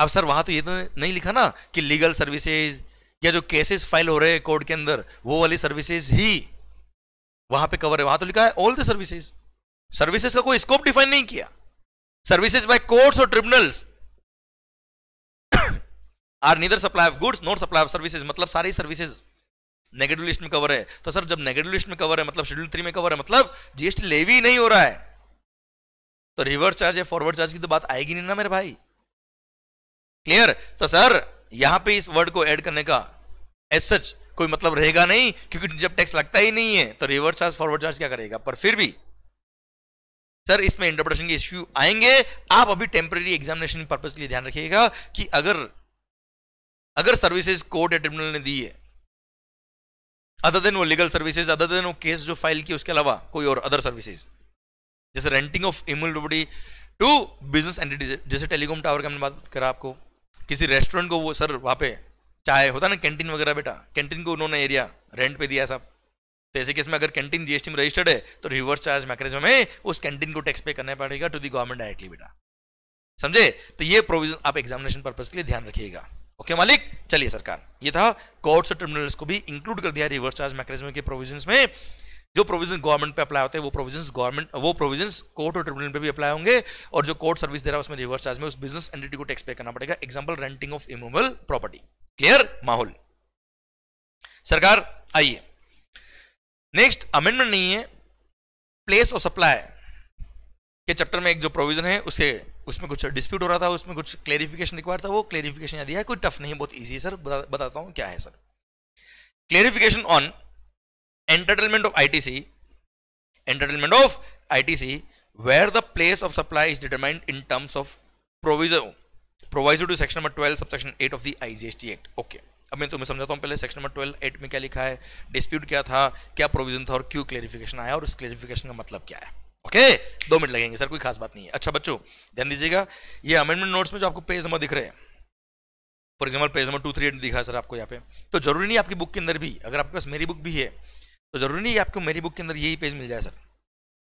अब सर वहां तो ये तो नहीं लिखा ना कि लीगल सर्विसेज या जो केसेस फाइल हो रहे हैं कोर्ट के अंदर वो वाली सर्विसेज ही वहां पे कवर है वहां तो लिखा है ऑल द सर्विसेज सर्विसेज का कोई स्कोप डिफाइन नहीं किया सर्विसेज बाय कोर्ट्स और tribunals are neither supply of goods not supply of services मतलब सारी सर्विसेज नेगेटिव लिस्ट में कवर है तो सर जब नेगेटिव लिस्ट में कवर है मतलब शेड्यूल थ्री में कवर है मतलब जीएसटी लेवी नहीं हो रहा है तो रिवर्स चार्ज या फॉरवर्ड चार्ज की तो बात आएगी नहीं ना मेरे भाई क्लियर तो सर यहां पे इस वर्ड को ऐड करने का एज सच कोई मतलब रहेगा नहीं क्योंकि जब टैक्स लगता ही नहीं है तो रिवर्स चार्ज फॉरवर्ड चार्ज क्या करेगा पर फिर भी सर इसमें इंटरप्रिटेशन के इश्यू आएंगे आप अभी टेम्पररी एग्जामिनेशन पर्पज के लिए ध्यान रखिएगा कि अगर अगर सर्विसेज कोर्ट या ट्रिब्यूनल ने दी है अदर देन वो लीगल सर्विसेज अदर देन वो केस जो फाइल की उसके अलावा कोई और अदर सर्विसेज जैसे renting of immovable property to business entities जैसे टेलीकॉम टावर का हमने बात करा आपको किसी रेस्टोरेंट को वो सर वहाँ पे चाहे होता ना कैंटीन वगैरह बेटा कैंटीन को उन्होंने एरिया रेंट पे दिया साहब तो ऐसे केस में अगर कैंटीन जीएसटी में रजिस्टर्ड है तो रिवर्स चार्ज मैकेनिज्म में उस कैंटीन को टैक्स पे करना पड़ेगा टू दी गवर्नमेंट डायरेक्टली बेटा समझे तो ये प्रोविजन आप एग्जामिनेशन पर्पज के लिए ध्यान रखिएगा ओके मालिक चलिए सरकार ये था कोर्ट्स और ट्रिब्यूनल्स को भी इंक्लूड कर दिया रिवर्स चार्ज मैकेनिज्म के प्रोविजंस में जो प्रोविजन गवर्नमेंट पे अप्लाई होते हैं वो प्रोविजन गवर्नमेंट वो प्रोविजन कोर्ट और ट्रिब्यूनल पे भी अप्लाई होंगे और जो कोर्ट सर्विस दे रहा है उसमें रिवर्स चार्ज में उस बिजनेस एंटिटी को टैक्स पे करना पड़ेगा example renting of immovable property clear माहौल सरकार आइए नेक्स्ट अमेंडमेंट नहीं है प्लेस और सप्लाई के चैप्टर में एक जो प्रोविजन है उसके उसमें कुछ डिस्प्यूट हो रहा था उसमें कुछ क्लेरिफिकेशन रिक्वायर था वो क्लेरिफिकेशन यहाँ दिया है कोई टफ नहीं बहुत ईजी है सर बता, बताता हूँ क्या है sir clarification on entertainment of I T C entertainment of I T C where the place of supply is determined in terms of proviso proviso to section number twelve subsection eight of the IGST act okay अब मैं तुम्हें समझाता हूँ पहले section number twelve eight में क्या लिखा है डिस्प्यूट क्या था क्या प्रोविजन था और क्यों क्लेरिफिकेशन आया और उस क्लेरिफिकेशन का मतलब क्या है ओके दो मिनट लगेंगे सर कोई खास बात नहीं है अच्छा बच्चों ध्यान दीजिएगा ये अमेंडमेंट नोट्स में जो आपको पेज नंबर दिख रहे हैं for example page number two three eight दिखा सर आपको यहाँ पे तो जरूरी नहीं आपकी बुक के अंदर भी अगर आपके पास मेरी बुक भी है तो जरूरी नहीं आपको मेरी बुक के अंदर यही पेज मिल जाए सर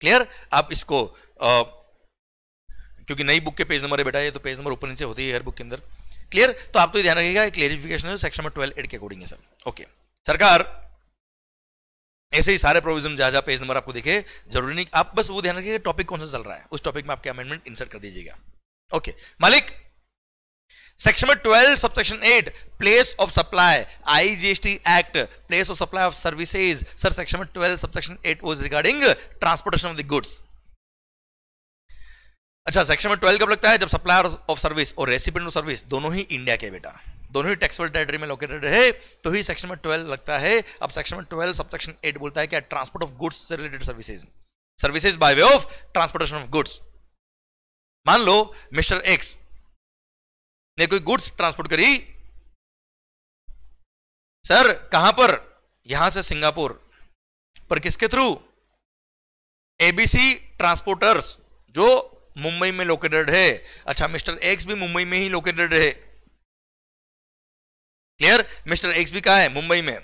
क्लियर आप इसको आ, क्योंकि नई बुक के पेज नंबर है बेटा ये तो पेज नंबर ऊपर नीचे होती है हर बुक के अंदर क्लियर तो आप तो ध्यान रखिएगा clarification section number twelve eight के अकॉर्डिंग है सर ओके सरकार ऐसे ही सारे प्रोविजन जहाँ जहाँ पेज नंबर आपको देखे जरूरी नहीं आप बस वो ध्यान रखिए टॉपिक कौन सा चल रहा है उस टॉपिक में आपके अमेंडमेंट इंसर्ट कर दीजिएगा ओके मालिक सेक्शन में sub section eight place of supply IGST act place of supply of services sir section में sub section eight was regarding transportation of the goods अच्छा सेक्शन में ट्वेल्व कब लगता है जब सप्लायर ऑफ सर्विस और रेसिपेंट ऑफ सर्विस दोनों ही इंडिया के बेटा दोनों ही टेक्सबल टेरिटरी में लोकेटेड है तो ही सेक्शन में ट्वेल्व लगता है अब सेक्शन में ट्वेल्व सब सेक्शन एट बोलता है क्या ट्रांसपोर्ट ऑफ गुड्स से related services services by way of transportation of goods मान लो मिस्टर एक्स ने कोई गुड्स ट्रांसपोर्ट करी सर कहां पर यहां से सिंगापुर पर किसके थ्रू एबीसी ट्रांसपोर्टर्स जो मुंबई में लोकेटेड है अच्छा मिस्टर एक्स भी मुंबई में ही लोकेटेड है क्लियर मिस्टर एक्स भी कहा है मुंबई में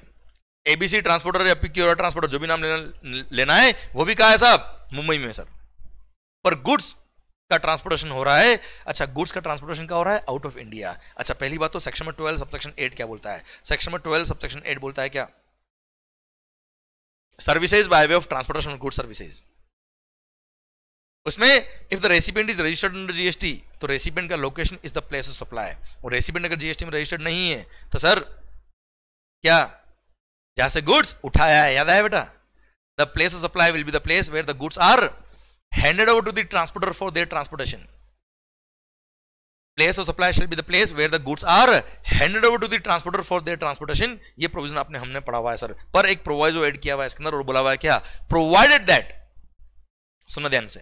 एबीसी ट्रांसपोर्टर या पिक्योर ट्रांसपोर्टर जो भी नाम लेना लेना है वो भी कहा है साहब मुंबई में सर पर गुड्स का ट्रांसपोर्टेशन हो रहा है अच्छा गुड्स का ट्रांसपोर्टेशन क्या हो रहा है आउट ऑफ इंडिया अच्छा पहली बात तो सेक्शन में ट्वेल्व सबसेक्शन एट क्या बोलता है सेक्शन में ट्वेल्व सबसेक्शन एट बोलता है क्या services by way of transportation good services उसमें if the recipient is registered under GST तो रेसिपेंट का location is the place of supply और रेसिपेंट अगर जीएसटी में रजिस्टर्ड नहीं है तो सर क्या जहां से गुड्स उठाया है याद है बेटा the place of supply will be the place where the goods are handed over to the transporter for their transportation place of supply shall be the place where the goods are handed over to the transporter for their transportation ये provision आपने हमने पढ़ा हुआ है sir पर एक proviso add किया हुआ है इसके अंदर और बोला हुआ है क्या प्रोवाइडेड दैट सुनो ध्यान से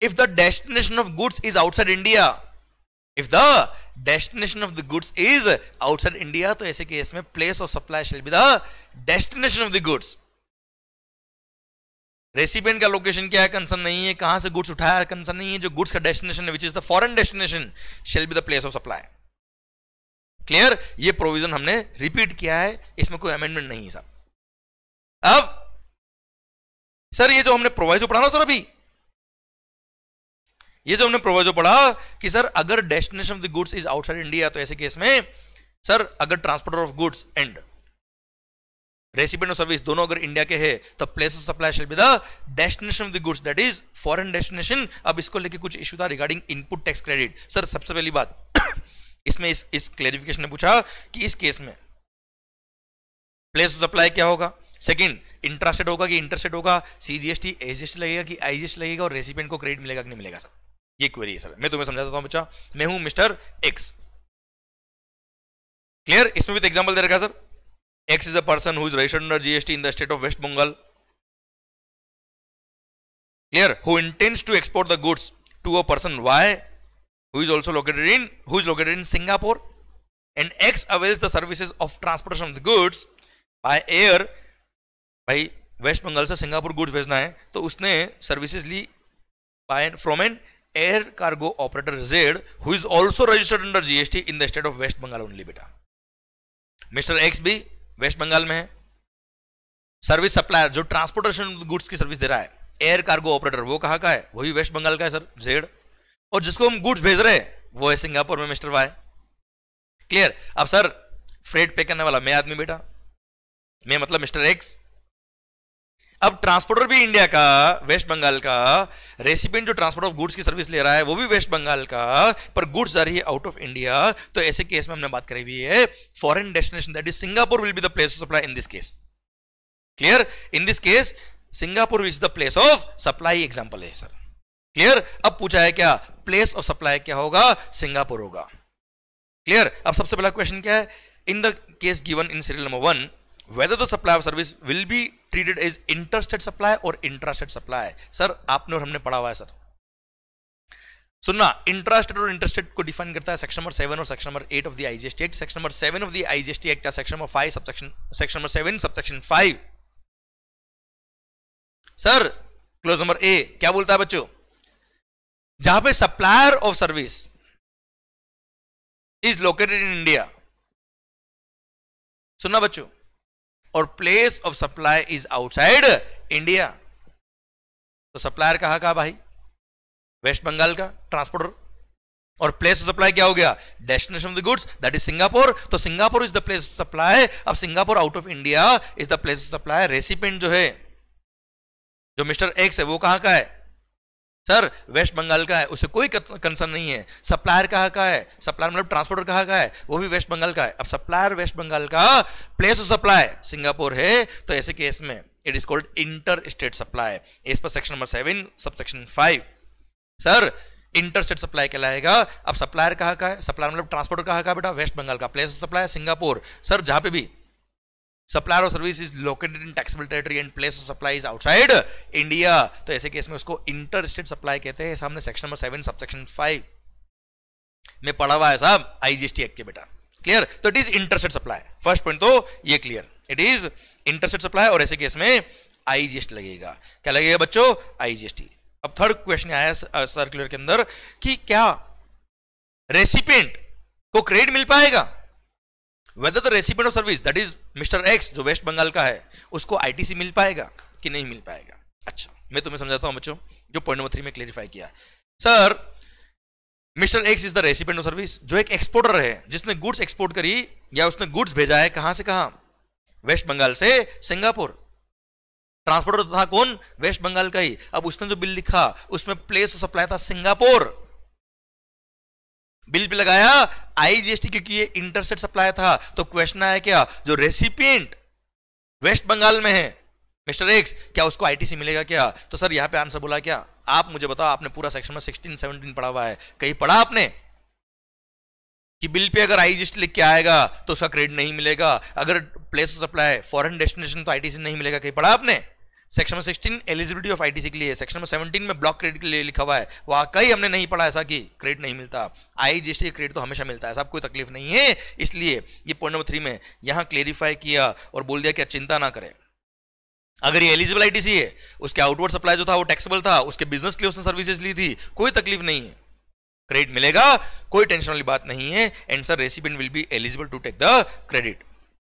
if the destination of goods is outside India, if the destination of the goods is outside India, तो ऐसे केस में place of supply shall be the destination of the goods. Recipient का location क्या है concern नहीं है कहां से गुड्स उठाया कंसर्न नहीं है जो गुड्स का डेस्टिनेशन है which is the foreign destination shall be the place of supply clear ये प्रोविजन हमने रिपीट किया है इसमें कोई अमेंडमेंट नहीं है सर अब सर ये जो हमने प्रोवाइज पढ़ा ना सर अभी ये जो हमने प्रोवाइजो पढ़ा कि सर अगर destination of the goods is outside India तो ऐसे केस में सर अगर transporter of goods and recipient of service दोनों अगर इंडिया के है तो place of supply shall be the destination of the goods that is foreign destination अब इसको लेके कुछ इश्यू था regarding input tax credit sir सबसे पहली बात (coughs) इसमें इस इस क्लेरिफिकेशन ने पूछा कि इस केस में प्लेस ऑफ सप्लाई क्या होगा सेकंड इंटरेस्टेड होगा कि इंटरेस्टेड होगा सीजीएसटी एजीएसटी लगेगा कि आईजीएसटी लगेगा और रेसिपेंट को क्रेडिट मिलेगा कि नहीं मिलेगा सर ये क्वेरी है सर मैं तुम्हें समझा देता हूं बच्चा मैं हूं मिस्टर एक्स क्लियर इसमें भी तो एग्जाम्पल दे रखा sir X is a person who's registered under GST in the state of West Bengal clear who intends to export the goods to a person Y who is also located in who is located in Singapore and X avails the services of transportation of the goods by air भाई वेस्ट बंगाल से Singapore goods भेजना है तो उसने services ली by from an air cargo operator Z who is also registered under GST in the state of West Bengal only बेटा mister X भी वेस्ट बंगाल में है सर्विस सप्लायर जो ट्रांसपोर्टेशन गुड्स की सर्विस दे रहा है एयर कार्गो ऑपरेटर वो कहा का है वही वेस्ट बंगाल का है सर जेड और जिसको हम गुड्स भेज रहे हैं वो है सिंगापुर में मिस्टर वाई क्लियर अब सर फ्रेड पे करने वाला मैं आदमी बेटा मैं मतलब मिस्टर एक्स अब ट्रांसपोर्टर भी इंडिया का वेस्ट बंगाल का रेसिपेंट जो ट्रांसपोर्ट ऑफ गुड्स की सर्विस ले रहा है वो भी वेस्ट बंगाल का पर गुड्स आ रही है आउट ऑफ इंडिया तो ऐसे केस में हमने बात करी हुई है foreign destination that is Singapore will be the place of supply in this case clear in this case Singapore is the place of supply example है सर क्लियर अब पूछा है क्या प्लेस ऑफ सप्लाई क्या होगा सिंगापुर होगा clear अब सबसे पहला क्वेश्चन क्या है in the case given in serial number one whether the supply of service will be treated as interstate supply और इंट्रास्टेट सप्लाई सर आपने और हमने पढ़ा हुआ है सर सुनना इंट्रास्टेट और इंटरस्टेट को डिफाइन करता है सेक्शन नंबर सेवन और section number eight of the IGST act section number seven of the IGST act section number five subsection section number seven subsection five sir clause number A क्या बोलता है बच्चों जहां पे supplier of service is located in India सुनना बच्चों और place of supply is outside India तो सप्लायर कहा का भाई वेस्ट बंगाल का ट्रांसपोर्टर और प्लेस ऑफ सप्लाई क्या हो गया destination of the goods that is Singapore तो Singapore is the place of supply अब Singapore out of India is the place of supply recipient जो है जो मिस्टर एक्स है वो कहां का है सर वेस्ट बंगाल का है उसे कोई कंसर्न नहीं है सप्लायर कहाँ का है सप्लायर मतलब ट्रांसपोर्टर कहाँ का है वो भी वेस्ट बंगाल का है अब सप्लायर वेस्ट बंगाल का प्लेस ऑफ सप्लाई सिंगापुर है तो ऐसे केस में it is called interstate supply इस पर section number seven subsection five sir interstate supply कहलाएगा अब सप्लायर कहाँ का है सप्लायर मतलब ट्रांसपोर्टर कहाँ का बेटा वेस्ट बंगाल का place of supply Singapore sir जहां पे भी supplier of service is located in taxable territory and place of supply is outside India तो ऐसे केस में उसको इंटर स्टेट सप्लाई कहते हैं सामने section number seven subsection five में पढ़ा हुआ है साहब आईजीएसटी एक्ट के बेटा क्लियर तो it is interstate supply first point तो ये clear it is interstate supply और ऐसे केस में आईजीएसटी लगेगा क्या लगेगा बच्चों आईजीएसटी अब थर्ड क्वेश्चन आया सर्कुलर के अंदर कि क्या रेसिपेंट को क्रेडिट मिल पाएगा whether the recipient of service that is mister X जो वेस्ट बंगाल का है उसको आईटीसी मिल पाएगा कि नहीं मिल पाएगा अच्छा मैं तुम्हें समझाता हूं बच्चों जो पॉइंट नंबर थ्री में क्लेरिफाई किया sir mister X is the recipient of service जो एक एक्सपोर्टर है जिसने गुड्स एक्सपोर्ट करी या उसने गुड्स भेजा है कहां से कहा वेस्ट बंगाल से सिंगापुर ट्रांसपोर्टर था कौन वेस्ट बंगाल का ही अब उसने जो बिल लिखा उसमें प्लेस सप्लाई था सिंगापुर बिल पे लगाया आईजीएसटी क्योंकि ये इंटरसेट सप्लाई था तो क्वेश्चन आया क्या जो रेसिपिएंट वेस्ट बंगाल में है मिस्टर एक्स क्या उसको आईटीसी मिलेगा क्या तो सर यहां पे आंसर बोला क्या आप मुझे बताओ आपने पूरा सेक्शन में सिक्सटीन सेवनटीन पढ़ा हुआ है कहीं पढ़ा आपने कि बिल पे अगर आईजीएसटी लिख के आएगा तो उसका क्रेडिट नहीं मिलेगा अगर place of supply foreign destination तो आईटीसी नहीं मिलेगा कहीं पढ़ा आपने सेक्शन में सिक्सटीन एलिजिबिलिटी ऑफ आईटीसी के लिए सेक्शन नंबर सेवनटीन में ब्लॉक क्रेडिट के लिए लिखा हुआ है वाकई हमने नहीं पढ़ा ऐसा कि क्रेडिट नहीं मिलता आई जी क्रेडिट तो हमेशा मिलता है ऐसा कोई तकलीफ नहीं है इसलिए ये पॉइंट नंबर थ्री में यहां क्लेरिफाई किया और बोल दिया कि चिंता ना करें अगर ये एलिजिबल आई है उसके आउटवर्ड सप्लाई जो था वो टैक्सेबल था उसके बिजनेस के लिए उसने सर्विसेज ली थी कोई तकलीफ नहीं है क्रेडिट मिलेगा कोई टेंशन वाली बात नहीं है and sir recipient will be eligible to take the credit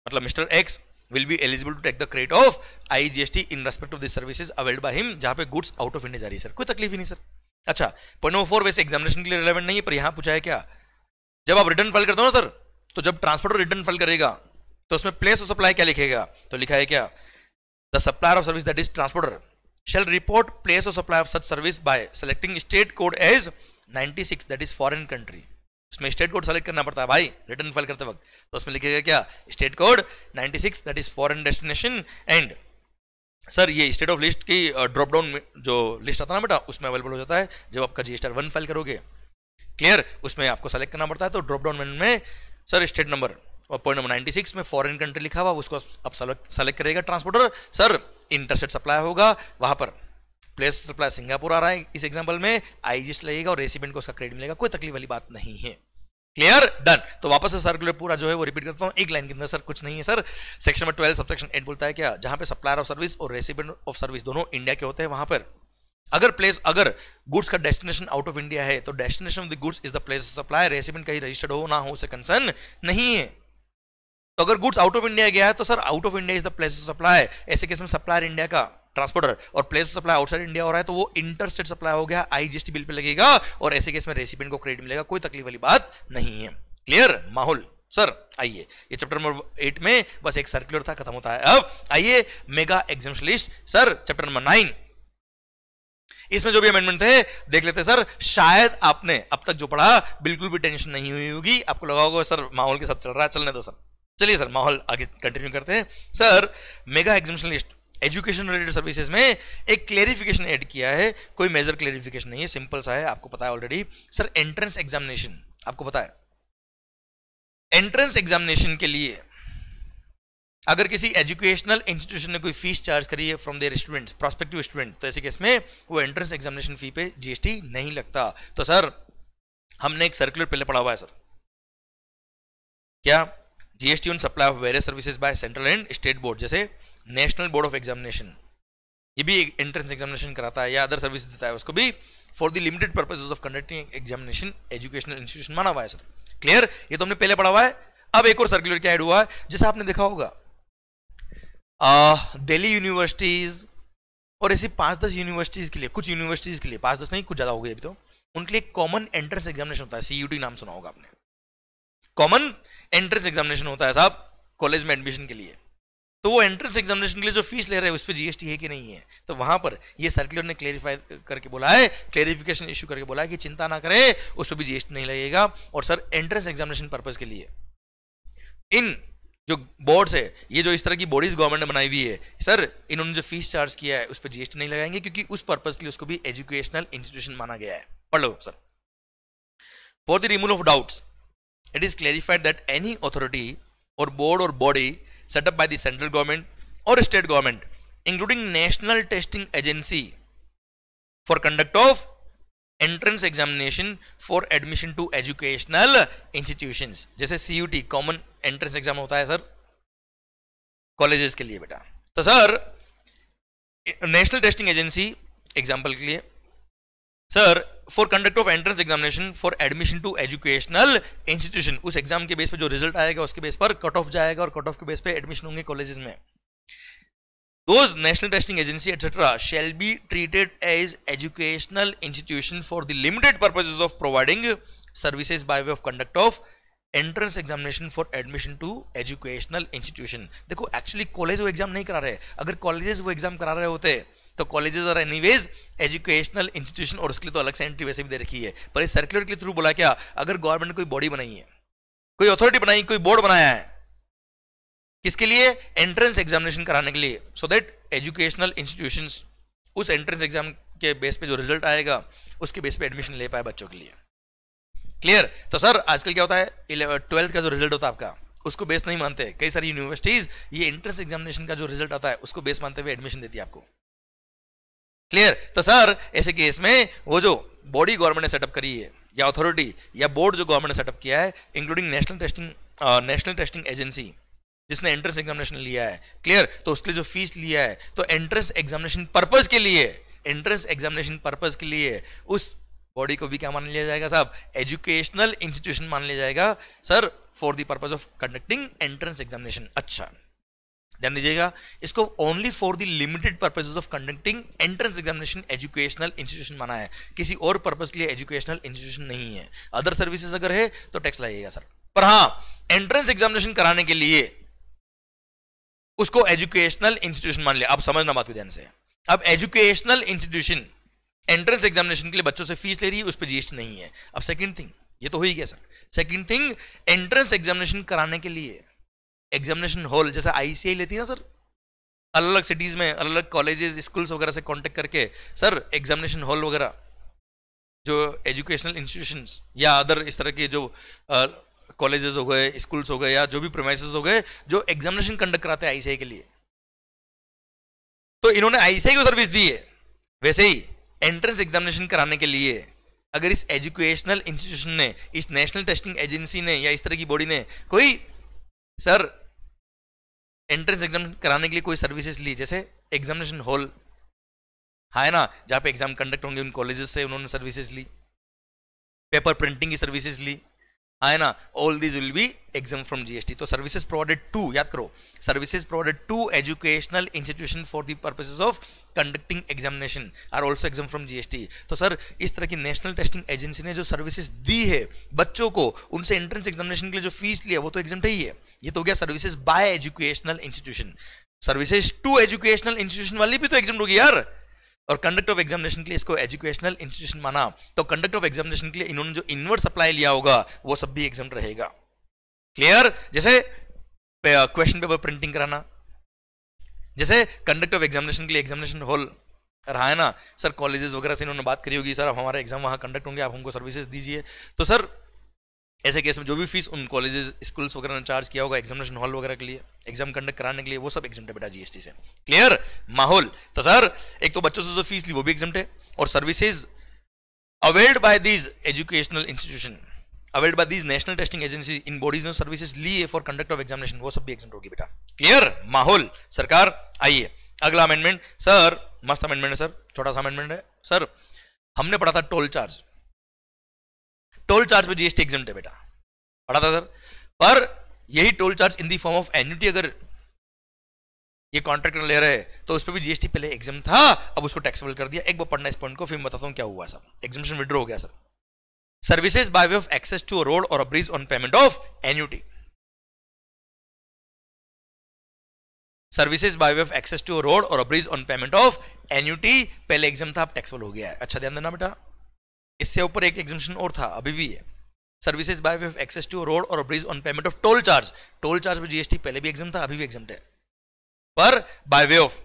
मतलब mister X will be eligible to take the credit of IGST in respect of the services availed by him जहां पे goods out of India जा रही sir कोई तकलीफ ही नहीं sir अच्छा point number four वैसे एग्जामिनेशन के लिए रिलेवेंट नहीं है पर यहां पूछा है क्या जब आप रिटर्न फाइल करते हो ना सर तो जब ट्रांसपोर्टर रिटर्न फाइल करेगा तो उसमें प्लेस ऑफ सप्लाई क्या लिखेगा तो लिखा है क्या the supplier of service that is transporter report place of supply of such service by selecting state code as ninety six that is foreign country इसमें स्टेट कोड सेलेक्ट करना पड़ता है भाई रिटर्न फाइल करते वक्त तो उसमें लिखेगा क्या state code 96 that is foreign destination and sir ये स्टेट ऑफ लिस्ट की ड्रॉप uh, डाउन जो लिस्ट आता ना बेटा उसमें अवेलेबल हो जाता है जब आपका जी स्टार वन फाइल करोगे क्लियर उसमें आपको सेलेक्ट करना पड़ता है तो ड्रॉप डाउन मेनू में सर स्टेट नंबर और पॉइंट नंबर 96 में फॉरेन कंट्री लिखा हुआ उसको आप सेलेक्ट करेगा ट्रांसपोर्टर सर इंटरसेट सप्लाई होगा वहां पर प्लेस सप्लाई सिंगापुर आ रहा है इस एग्जाम्पल में आई लगेगा और रेसिपेंट को उसका क्रेडिट मिलेगा कोई तकलीफ वाली बात नहीं है क्लियर डन तो वापस से सर्कुलर पूरा जो है वो रिपीट करता हूँ एक लाइन के अंदर सर कुछ नहीं है sir section number twelve sub section eight बोलता है क्या जहां पे सप्लायर ऑफ सर्विस और रेसिपेंट ऑफ सर्विस दोनों इंडिया के होते हैं वहां पर अगर प्लेस अगर गुड्स का डेस्टिनेशन आउट ऑफ इंडिया है तो destination of the goods is the place supplier recipient कहीं रजिस्टर्ड हो ना हो उसे कंसर्न नहीं है तो अगर गुड्स आउट ऑफ इंडिया गया है तो sir out of India is the place of supply ऐसे केस में सप्लायर इंडिया का ट्रांसपोर्टर और प्लेस सप्लाई आउटसाइड इंडिया हो रहा है तो वो इंटरस्टेट सप्लाई हो गया आईजीएसटी बिल पे लगेगा और ऐसे केस में रेसिपेंट को क्रेडिट मिलेगा कोई तकलीफ वाली बात नहीं है क्लियर माहौल सर आइए ये चैप्टर नंबर एट में बस एक सर्कुलर था खत्म होता है अब आइए mega exam list sir chapter number nine इसमें जो भी अमेंडमेंट थे देख लेते सर शायद आपने अब तक जो पढ़ा बिल्कुल भी टेंशन नहीं हुई होगी आपको लगा होगा सर माहौल के साथ चल रहा है चलने दो सर चलिए सर माहौल आगे कंटिन्यू करते हैं sir mega examination list education related services में एक क्लेरिफिकेशन ऐड किया है कोई मेजर क्लेरिफिकेशन नहीं है सिंपल सा है आपको पता है ऑलरेडी सर एंट्रेंस एग्जामिनेशन आपको पता है एंट्रेंस एग्जामिनेशन के लिए अगर किसी एजुकेशनल इंस्टीट्यूशन ने कोई फीस चार्ज करी है from their students prospective student तो ऐसे केस में वो एंट्रेंस एग्जामिनेशन फी पे जीएसटी नहीं लगता तो सर हमने एक सर्कुलर पहले पढ़ा हुआ है सर क्या GST on supply of various services by central and state board जैसे नेशनल बोर्ड ऑफ एग्जामिनेशन ये भी एंट्रेंस एग्जामिनेशन कराता है या अदर सर्विस देता है उसको भी for the limited purposes of conducting examination educational institution माना हुआ है सर क्लियर ये तो हमने पहले पढ़ा हुआ है अब एक और सर्कुलर क्या ऐड हुआ है जैसे आपने देखा होगा दिल्ली यूनिवर्सिटीज और ऐसी पांच दस यूनिवर्सिटीज़ के लिए कुछ यूनिवर्सिटीज़ के लिए पांच दस नहीं कुछ ज़्यादा हो गई अभी तो उनके लिए कॉमन एंट्रेंस एग्जामिनेशन होता है सीयूटी नाम सुना होगा आपने कॉमन एंट्रेंस एग्जामिनेशन होता है साहब कॉलेज में एडमिशन के लिए तो वो एंट्रेंस एग्जामिनेशन के लिए जो फीस ले रहे हैं उस पर जीएसटी है कि नहीं है तो वहां पर ये सर्कुलर ने क्लेरिफाई करके बोला है क्लेरिफिकेशन इश्यू करके बोला है कि चिंता ना करें उस पर भी जीएसटी नहीं लगेगा और सर एंट्रेंस एग्जामिनेशन पर्पज के लिए इन जो बोर्ड्स है ये जो इस तरह की बॉडीज गवर्नमेंट ने बनाई हुई है सर इन्होंने जो फीस चार्ज किया है उस पर जीएसटी नहीं लगाएंगे क्योंकि उस पर्पज के लिए उसको भी एजुकेशनल इंस्टीट्यूशन माना गया है पढ़ लो sir for the remove of doubts it is clarified that any authority और बोर्ड और body set up by the central government or state government including national testing agency for conduct of entrance examination for admission to educational institutions jaise CUT common entrance exam hota hai sir colleges ke liye beta to sir national testing agency example ke liye sir for conduct of entrance examination for admission to educational institution उस exam के base पर जो result आएगा उसके base पर cut off जाएगा और cut off के बेस पर एडमिशन होंगे कॉलेजेस में those national testing agency etcetera shall be treated as educational institution for the limited purposes of providing services by way of conduct of entrance examination for admission to educational institution देखो actually college वो exam नहीं करा रहे अगर colleges वो exam करा रहे होते तो कॉलेजेस और एनीवेज एजुकेशनल इंस्टीट्यूशन और उसके लिए तो अलग से एंट्री वैसे भी दे रखी है पर इस सर्कुलर के थ्रू बोला क्या अगर गवर्नमेंट ने कोई बॉडी बनाई है कोई अथॉरिटी बनाई कोई बोर्ड बनाया है किसके लिए एंट्रेंस एग्जामिनेशन कराने के लिए सो दैट एजुकेशनल इंस्टीट्यूशन उस एंट्रेंस एग्जाम के बेस पे जो रिजल्ट आएगा उसके बेस पे एडमिशन ले पाए बच्चों के लिए क्लियर तो सर आजकल क्या होता है ट्वेल्थ uh, का जो रिजल्ट होता है आपका उसको बेस नहीं मानते कई सारी यूनिवर्सिटीज ये एंट्रेंस एग्जामिनेशन का जो रिजल्ट आता है उसको बेस मानते हुए एडमिशन देती है आपको क्लियर तो सर ऐसे केस में वो जो बॉडी गवर्नमेंट ने सेटअप करी है या अथॉरिटी या बोर्ड जो गवर्नमेंट ने सेटअप किया है including national testing national testing agency जिसने एंट्रेंस एग्जामिनेशन लिया है क्लियर तो उसके लिए जो फीस लिया है तो एंट्रेंस एग्जामिनेशन पर्पज के लिए एंट्रेंस एग्जामिनेशन पर्पज के लिए उस बॉडी को भी क्या मान लिया जाएगा साहब एजुकेशनल इंस्टीट्यूशन मान लिया जाएगा sir for the purpose of conducting entrance examination अच्छा ध्यान दीजिएगा इसको only for the limited purposes of conducting entrance examination educational institution माना है किसी और पर्पज के लिए एजुकेशनल इंस्टीट्यूशन नहीं है अदर सर्विसेज अगर है तो टैक्स लाइएगा सर पर हाँ एंट्रेंस एग्जामिनेशन कराने के लिए उसको एजुकेशनल इंस्टीट्यूशन मान लिया आप समझना बात को ध्यान से अब एजुकेशनल इंस्टीट्यूशन एंट्रेंस एग्जामिनेशन के लिए बच्चों से फीस ले रही है उस पर जीएसटी नहीं है अब सेकंड थिंग ये तो हो ही गया sir second thing entrance examination कराने के लिए एग्जामिनेशन हॉल जैसे आईसीआई लेती है ना सर अलग अलग सिटीज़ में अलग अलग कॉलेजेस स्कूल्स वगैरह से कांटेक्ट करके सर एग्जामिनेशन हॉल वगैरह जो एजुकेशनल इंस्टीट्यूशंस या अदर इस तरह के जो कॉलेजेस हो गए स्कूल्स हो गए या जो भी प्रोमाइस हो गए जो एग्जामिनेशन कंडक्ट कराते हैं आईसीआई के लिए तो इन्होंने आईसीआई को सर्विस दी है वैसे ही एंट्रेंस एग्जामिनेशन कराने के लिए अगर इस एजुकेशनल इंस्टीट्यूशन ने इस नेशनल टेस्टिंग एजेंसी ने या इस तरह की बॉडी ने कोई सर एंट्रेंस एग्जाम कराने के लिए कोई सर्विसेज ली जैसे एग्जामिनेशन हॉल हाँ है ना जहाँ पे एग्जाम कंडक्ट होंगे उन कॉलेजेस से उन्होंने सर्विसेज ली पेपर प्रिंटिंग की सर्विसेज ली है ना all this will be exempt from GST तो सर्विसेज प्रोवाइडेड टू याद करो services provided to educational institution for the purposes of conducting examination are also exempt from GST तो सर इस तरह की नेशनल टेस्टिंग एजेंसी ने जो सर्विसेज दी है बच्चों को उनसे एंट्रेंस एग्जामिनेशन के लिए जो फीस लिया वो तो एग्जाम ही है ये तो हो गया services by educational institution services to educational institution वाली भी तो एग्जाम होगी यार और कंडक्ट ऑफ एग्जामिनेशन के लिए इसको एजुकेशनल इंस्टीट्यूशन माना तो कंडक्ट ऑफ एग्जामिनेशन के लिए इन्होंने जो इनवर्ट सप्लाई लिया होगा वो सब भी एग्जाम रहेगा क्लियर जैसे क्वेश्चन पेपर प्रिंटिंग कराना जैसे कंडक्ट ऑफ एग्जामिनेशन के लिए एग्जामिनेशन हॉल रहा है ना सर कॉलेजेस वगैरह से इन्होंने बात करी होगी सर हमारे एग्जाम वहां कंडक्ट होंगे आप हमको सर्विसेज दीजिए तो सर ऐसे केस में जो भी फीस उन कॉलेज स्कूल्स वगैरह ने चार्ज किया होगा एग्जामिनेशन हॉल वगैरह के लिए एग्जाम कंडक्ट कराने के लिए वो सब एग्जाम बेटा जीएसटी से क्लियर माहौल तो सर एक तो बच्चों से जो फीस ली वो भी एग्जाम है और services availed by these educational institution availed by these national testing agency इन बॉडीज ने सर्विसेज ली फॉर कंडक्ट ऑफ एग्जामिनेशन वो सब भी एग्जाम होगी बेटा क्लियर माहौल सरकार आइए अगला अमेंडमेंट सर मस्त अमेंडमेंट है सर छोटा सा अमेंडमेंट है सर हमने पढ़ा था टोल चार्ज टोल चार्ज पर जीएसटी एग्जाम है बेटा पढ़ा था सर पर यही toll charge in the form of annuity अगर ये कॉन्ट्रैक्ट ले रहे हैं तो उस पर भी जीएसटी पहले एग्जाम था अब उसको टैक्सेबल कर दिया एक बार पढ़ना इस पॉइंट को फिर बताता हूँ क्या हुआ सर एग्जामेशन विड्रो हो गया sir services by way of access to road और bridge on payment of annuity services by way of access to road और bridge on payment of annuity पहले एग्जाम था अब टैक्सेबल हो गया है अच्छा ध्यान देना बेटा इससे ऊपर एक एग्जिबिशन और था अभी भी है services by way of access to road और bridge on payment of toll charge toll charge में जीएसटी पहले भी एग्जाम था अभी भी एग्जाम है पर बाय वे ऑफ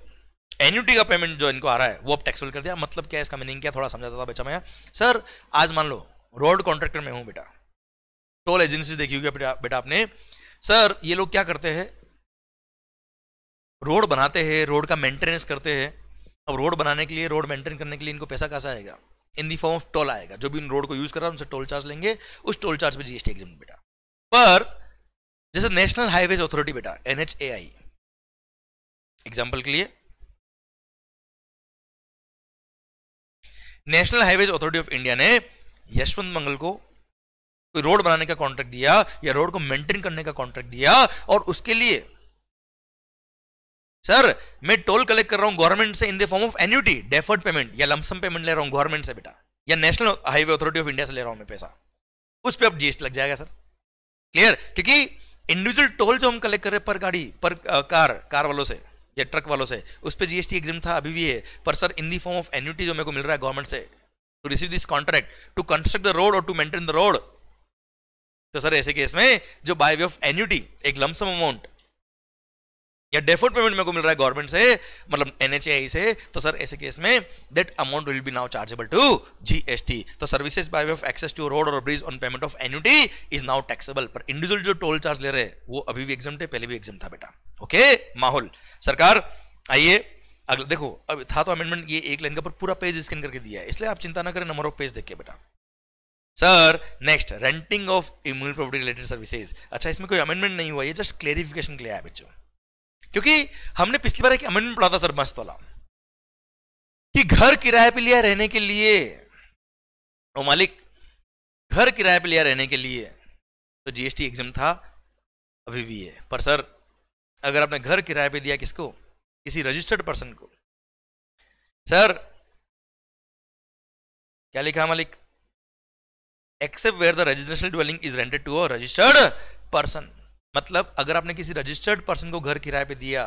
एन्यूटी का पेमेंट जो इनको आ रहा है वो अब टैक्सेबल कर दिया मतलब क्या है इसका मीनिंग क्या थोड़ा समझाता था बच्चा मैं सर आज मान लो रोड कॉन्ट्रैक्टर में हूँ बेटा टोल एजेंसी देखी होगी बेटा आपने सर ये लोग क्या करते हैं रोड बनाते हैं रोड का मेंटेनेंस करते हैं अब रोड बनाने के लिए रोड मेंटेन करने के लिए इनको पैसा कैसा आएगा in the form of toll आएगा जो भी इन रोड को यूज कर रहा है उनसे टोल चार्ज लेंगे उस टोल चार्ज पे जीएसटी एग्जाम बेटा पर जैसे नेशनल हाईवेज अथॉरिटी बेटा एनएचएआई एग्जाम्पल के लिए national highways authority of India ने यशवंत मंगल को कोई रोड बनाने का कॉन्ट्रैक्ट दिया या रोड को मेंटेन करने का कॉन्ट्रैक्ट दिया और उसके लिए सर मैं टोल कलेक्ट कर रहा हूँ गवर्नमेंट से in the form of annuity deferred payment या लमसम पेमेंट ले रहा हूँ गवर्नमेंट से बेटा या national highway authority of India से ले रहा हूँ मैं पैसा उस पर अब जीएसटी लग जाएगा सर क्लियर क्योंकि इंडिविजुअल टोल जो हम कलेक्ट कर रहे हैं पर गाड़ी पर आ, कार कार वालों से या ट्रक वालों से उस पर जीएसटी एग्जाम था अभी भी है पर sir in the form of annuity जो मेरे को मिल रहा है गवर्नमेंट से to receive this contract to construct the road और टू मेंटेन द रोड तो सर ऐसे केस में जो बाय वे ऑफ एन्यूटी एक लमसम अमाउंट या डेफर्ड पेमेंट मेरे को मिल रहा है गवर्नमेंट से मतलब एनएचआई से तो सर ऐसे केस में that amount will be now chargeable to GST तो services by way of access to road और bridge on payment of annuity is now taxable पर इंडिविजुअल जो टोल चार्ज ले रहे हैं वो अभी भी एग्जाम थे पहले भी एग्जाम था बेटा ओके माहौल सरकार आइए अगला देखो अब था तो अमेंडमेंट ये एक लाइन का पर पूरा पेज स्कैन करके दिया है इसलिए आप चिंता ना करें नंबर ऑफ पेज देख के बेटा सर नेक्स्ट रेंटिंग ऑफ इम्यून प्रॉपर्टी रिलेटेड सर्विसेज अच्छा इसमें कोई अमेंडमेंट नहीं हुआ ये जस्ट क्लेरिफिकेशन के लिए आया बच्चों क्योंकि हमने पिछली बार एक अमेंडमेंट पढ़ा था सर मस्त वाला कि घर किराए पे लिया रहने के लिए ओ मालिक घर किराए पे लिया रहने के लिए तो जीएसटी एग्जाम था अभी भी है पर सर अगर आपने घर किराए पे दिया किसको किसी रजिस्टर्ड पर्सन को सर क्या लिखा मालिक except where the registration dwelling is rented to a registered person मतलब अगर आपने किसी रजिस्टर्ड पर्सन को घर किराए पे दिया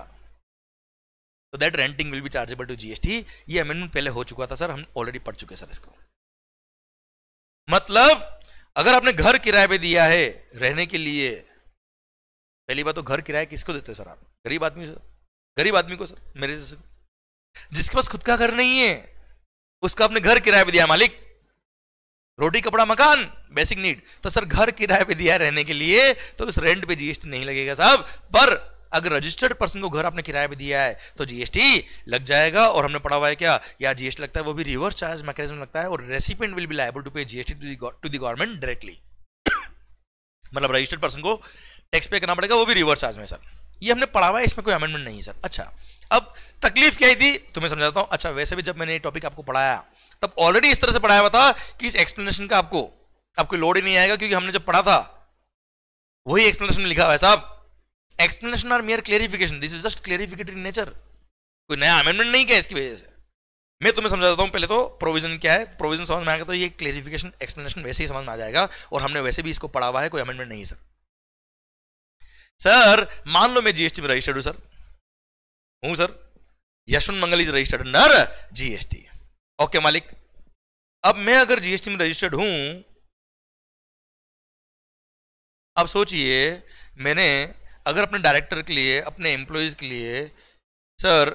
तो that renting will be chargeable to GST ये अमेंडमेंट पहले हो चुका था सर हम ऑलरेडी पढ़ चुके सर इसको मतलब अगर आपने घर किराए पे दिया है रहने के लिए पहली बात तो घर किराया किसको देते हो सर आप गरीब आदमी सर गरीब आदमी को सर मेरे जिसके पास खुद का घर नहीं है उसका आपने घर किराए पे दिया मालिक रोटी कपड़ा मकान बेसिक नीड तो सर घर किराए पे दिया रहने के लिए तो इस रेंट पे जीएसटी नहीं लगेगा साहब पर अगर रजिस्टर्ड पर्सन को घर आपने किराए पे दिया है तो जीएसटी लग जाएगा और हमने पढ़ा हुआ है क्या या जीएसटी लगता है वो भी रिवर्स चार्ज मैकेनिज्म लगता है और recipient will be liable to pay GST to the government directly मतलब रजिस्टर्ड पर्सन को टैक्स पे करना पड़ेगा वो भी रिवर्स चार्ज में सर ये हमने पढ़ा हुआ है इसमें कोई अमेंडमेंट नहीं है सर अच्छा अब तकलीफ क्या थी तुम्हें समझाता हूँ अच्छा वैसे भी जब मैंने ये टॉपिक आपको पढ़ाया तब ऑलरेडी इस तरह से पढ़ाया हुआ था कि इस एक्सप्लेनेशन का आपको आपको लोड ही नहीं आएगा क्योंकि हमने जब पढ़ा था वही एक्सप्लेनेशन में लिखा हुआ है साहब explanation or mere clarification this is just clarificatory nature कोई नया अमेंडमेंट नहीं किया इसकी वजह से मैं तुम्हें समझा देता हूँ पहले तो प्रोविजन क्या है प्रोविजन समझ में आएगा तो ये क्लेरिफिकेशन एक्सप्लेनेशन वैसे ही समझ में आ जाएगा और हमने वैसे भी इसको पढ़ा हुआ है कोई अमेंडमेंट नहीं सर सर मान लो मैं जीएसटी में रजिस्टर्ड हूं सर हूं sir Yashwant Mangal is registered under GST okay मालिक अब मैं अगर जीएसटी में रजिस्टर्ड हूं अब सोचिए मैंने अगर अपने डायरेक्टर के लिए अपने एम्प्लॉयज के लिए सर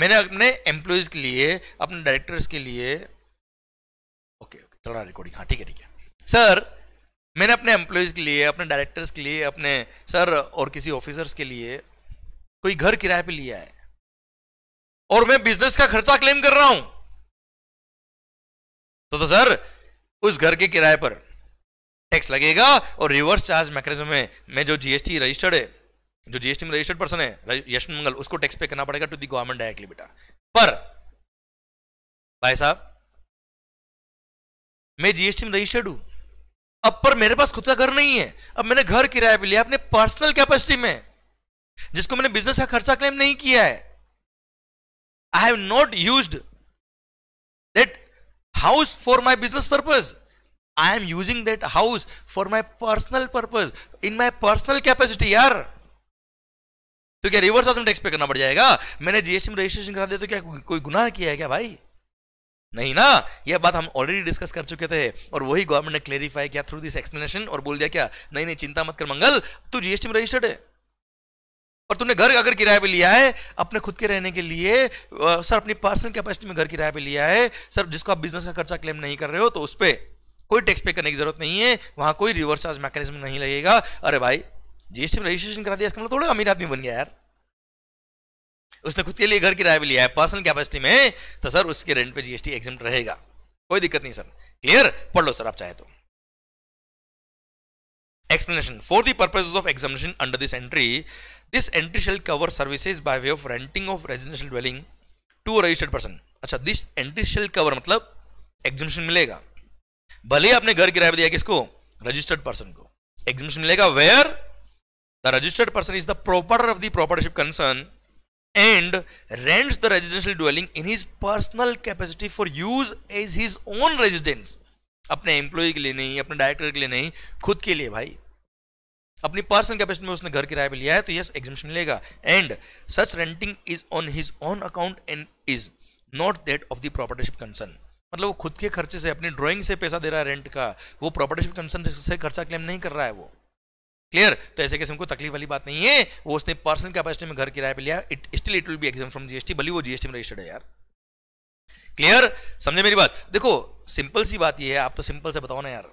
मैंने अपने एम्प्लॉयज के लिए अपने डायरेक्टर्स के लिए ओके ओके थोड़ा रिकॉर्डिंग हाँ ठीक है ठीक है सर मैंने अपने एम्प्लॉयज़ के लिए अपने डायरेक्टर्स के लिए अपने सर और किसी ऑफिसर्स के लिए कोई घर किराए पे लिया है और मैं बिजनेस का खर्चा क्लेम कर रहा हूं तो तो सर उस घर के किराए पर टैक्स लगेगा और रिवर्स चार्ज मैकेनिज्म में मैं जो जीएसटी रजिस्टर्ड है जो जीएसटी में रजिस्टर्ड पर्सन है यश मंगल उसको टैक्स पे करना पड़ेगा टू दी गवर्नमेंट डायरेक्टली बेटा पर भाई साहब मैं जीएसटी में रजिस्टर्ड हूं अब पर मेरे पास खुद का घर नहीं है अब मैंने घर किराए पर लिया अपने पर्सनल कैपेसिटी में जिसको मैंने बिजनेस का खर्चा क्लेम नहीं किया है I have not used that house for my business purpose. I am using that house for my personal purpose, in my personal capacity, यार तो क्या रिवर्स आसम टैक्स पे करना पड़ जाएगा मैंने जीएसटी में रजिस्ट्रेशन करा दिया तो क्या कोई गुनाह किया है क्या भाई नहीं ना यह बात हम ऑलरेडी डिस्कस कर चुके थे और वही गवर्नमेंट ने क्लेरिफाई किया थ्रू दिस एक्सप्लेनेशन और बोल दिया क्या नहीं नहीं चिंता मत कर मंगल तू जीएसटी में रजिस्टर्ड है और तुमने घर अगर किराए पे लिया है अपने खुद के रहने के लिए आ, सर अपनी पर्सनल कैपेसिटी में घर किराए पे लिया है सर जिसको आप बिजनेस का खर्चा क्लेम नहीं कर रहे हो तो उस पर कोई टैक्स पे करने की जरूरत नहीं है वहां कोई रिवर्स चार्ज मैकेनिज्म नहीं लगेगा अरे भाई जीएसटी में रजिस्ट्रेशन करा दिया इसका मतलब थोड़ा अमीर आदमी बन गया यार उसने खुद के लिए घर किराया भी लिया है पर्सनल कैपेसिटी में तो सर उसके रेंट पे जीएसटी एग्जाम रहेगा कोई दिक्कत नहीं सर क्लियर पढ़ लो सर आप चाहे तो explanation for the purposes of exemption under this entry this entry shall cover services by way of renting of residential dwelling to a registered अच्छा दिस एंट्री शेल कवर मतलब exemption मिलेगा भले आपने घर किराया दिया किसको रजिस्टर्ड पर्सन को एग्जिबिशन मिलेगा where the registered person is the proprietor of the proprietorship concern and rents the residential dwelling in his personal capacity for use as his own residence अपने एम्प्लॉय के लिए नहीं अपने डायरेक्टर के लिए नहीं खुद के लिए भाई अपनी पर्सनल कैपेसिटी में उसने घर किराए पर लिया है तो यस एग्जिबिशन मिलेगा and such renting is on his own account and is not that of the proprietorship concern मतलब वो खुद के खर्चे से अपनी ड्राइंग से पैसा दे रहा है रेंट का वो प्रॉपर्टीशिप कंसर्न से खर्चा क्लेम नहीं कर रहा है वो क्लियर तो ऐसे किसी को तकलीफ वाली बात नहीं है वो उसने पर्सनल कैपेसिटी में घर किराए पर लिया it still it will be exempt from GST भली वो जीएसटी में रजिस्टर्ड है यार क्लियर समझे मेरी बात देखो सिंपल सी बात यह है आप तो सिंपल से बताओ ना यार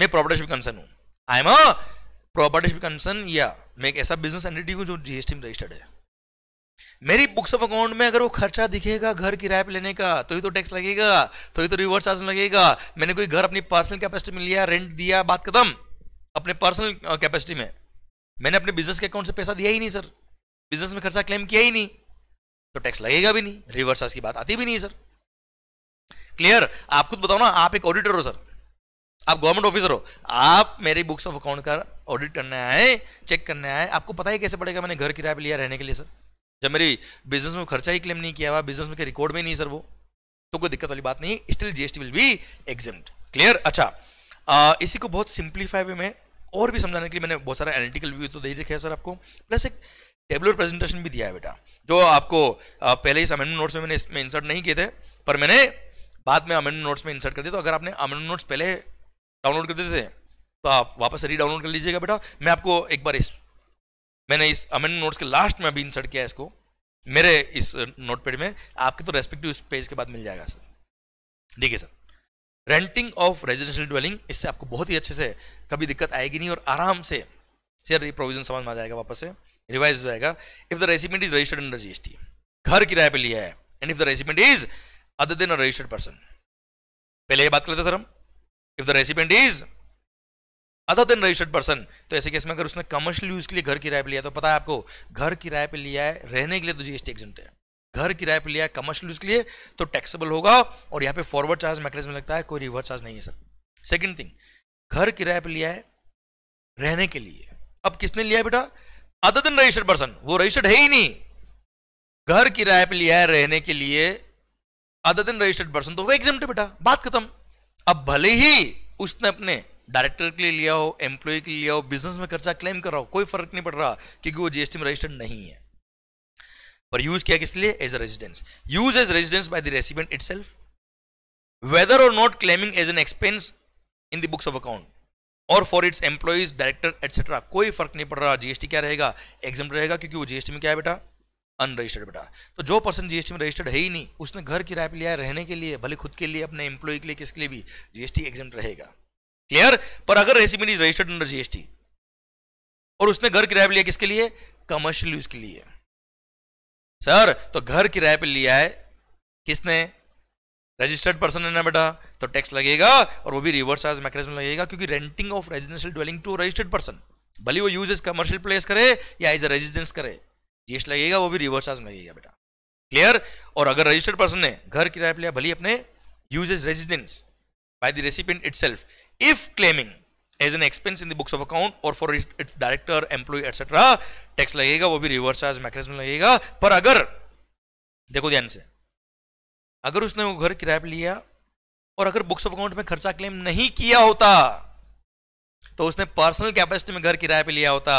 मैं प्रॉपर्टीशिप कंसर्न हूँ आई एम अ प्रॉपर्टीशिप कंसर्न या मैं एक ऐसा बिजनेस एंटिटी हूँ जो जीएसटी में रजिस्टर्ड है मेरी बुक्स ऑफ अकाउंट में अगर वो खर्चा दिखेगा घर किराए पे लेने का तो ही तो टैक्स लगेगा तो ही तो रिवर्स चार्ज लगेगा मैंने कोई घर अपनी पर्सनल कैपेसिटी में लिया रेंट दिया बात खत्म अपने पर्सनल कैपेसिटी में मैंने अपने बिजनेस के अकाउंट से पैसा दिया ही नहीं सर बिजनेस में खर्चा क्लेम किया ही नहीं तो टैक्स लगेगा भी नहीं रिवर्स चार्ज की बात आती भी नहीं सर क्लियर आप खुद बताओ ना आप एक ऑडिटर हो सर आप गवर्नमेंट ऑफिसर हो आप मेरी बुक्स ऑफ अकाउंट का ऑडिट करने आए चेक करने आए आपको पता ही कैसे पड़ेगा मैंने घर किराया लिया रहने के लिए सर जब मेरी बिजनेस में खर्चा ही क्लेम नहीं किया हुआ बिजनेस में रिकॉर्ड में नहीं सर वो तो कोई दिक्कत वाली बात नहीं still GST will be exempt clear अच्छा आ, इसी को बहुत सिंप्लीफाई वे में और भी समझाने के लिए मैंने बहुत सारा एनालिटिकल व्यू तो दे ही रखे है सर आपको प्लस एक टेबलर प्रेजेंटेशन भी दिया है बेटा जो आपको पहले इस अमेंडमेंट नोट्स में मैंने इसमें इंसर्ट नहीं किए थे पर मैंने बाद में अमेंडमेंट नोट्स में इंसर्ट कर दिया तो अगर आपने अमेंडमेंट नोट्स पहले डाउनलोड कर देते थे तो आप वापस रीडाउनलोड कर लीजिएगा बेटा मैं आपको एक बार इस मैंने इस अमेंडमेंट नोट्स के लास्ट में अभी इंसर्ट किया इसको मेरे इस नोटपैड में आपके तो रेस्पेक्टिव इस पेज के बाद मिल जाएगा सर ठीक है sir renting of residential dwelling इससे आपको बहुत ही अच्छे से कभी दिक्कत आएगी नहीं और आराम से सर ये प्रोविजन समझ में आ जाएगा वापस से रिवाइज हो जाएगा if the recipient is registered in GST घर किराए पे लिया है and if the recipient is other than a registered person पहले ये बात कर लेते सर हम if the recipient is other than registered person तो ऐसे केस में अगर उसने कमर्शियल यूज के लिए घर किराए पर लिया तो पता है आपको घर किराए पर लिया है रहने के लिए तो जीएसटी एग्जेम्प्ट है घर किराए पर लिया है कमर्शियल यूज के लिए तो टैक्सेबल होगा और यहाँ पे फॉरवर्ड चार्ज मैकेनिज्म लगता है कोई रिवर्स चार्ज नहीं है सर सेकेंड थिंग घर किराए पर लिया है रहने के लिए अब किसने लिया है बेटा अदर देन रजिस्टर्ड पर्सन वो रजिस्टर्ड है ही नहीं घर किराए पर लिया है रहने के लिए अदर देन रजिस्टर्ड पर्सन तो वो एग्जाम बेटा बात खत्म अब भले ही उसने अपने डायरेक्टर के लिए लिया हो एम्प्लॉय के लिए लिया हो बिजनेस में खर्चा क्लेम कर रहा हो कोई फर्क नहीं पड़ रहा क्योंकि वो जीएसटी में रजिस्टर्ड नहीं है पर यूज किया किस लिए as a residence use as residence by the resident self whether or not claiming as an expense in the books of account or for its employees director etcetera कोई फर्क नहीं पड़ रहा जीएसटी क्या रहेगा एग्जाम रहेगा क्योंकि वो जीएसटी में क्या है बेटा अनरजिस्टर्ड बेटा तो जो पर्सन जीएसटी में रजिस्टर्ड है ही नहीं उसने घर किराए पर लिया है रहने के लिए भले खुद के लिए अपने एम्प्लॉय के लिए किसके लिए भी जीएसटी एग्जाम रहेगा क्लियर पर अगर recipient is registered under GST और उसने घर किराए पर लिया किसके लिए कमर्शियल यूज के लिए सर तो घर किराए पर लिया है किसने रजिस्टर्ड पर्सन है ना बेटा तो टैक्स लगेगा और वो भी रिवर्स चार्ज मैकेनिज्म लगेगा क्योंकि renting of residential dwelling to registered person भले वो यूज एज कमर्शियल प्लेस करे या एज ए रेजिडेंस करे जीएसटी लगेगा वो भी रिवर्स चार्ज लगेगा बेटा क्लियर और अगर रजिस्टर्ड पर्सन ने घर किराया लिया भले अपने uses residence by the recipient it if claiming as an expense in the books of account or for director employee etcetera tax लगेगा वो भी रिवर्स चार्ज मैकेनिज्म लगेगा पर अगर देखो ध्यान से अगर उसने वो घर किराया पर लिया और अगर बुक्स ऑफ अकाउंट में खर्चा क्लेम नहीं किया होता तो उसने पर्सनल कैपेसिटी में घर किराए पे लिया होता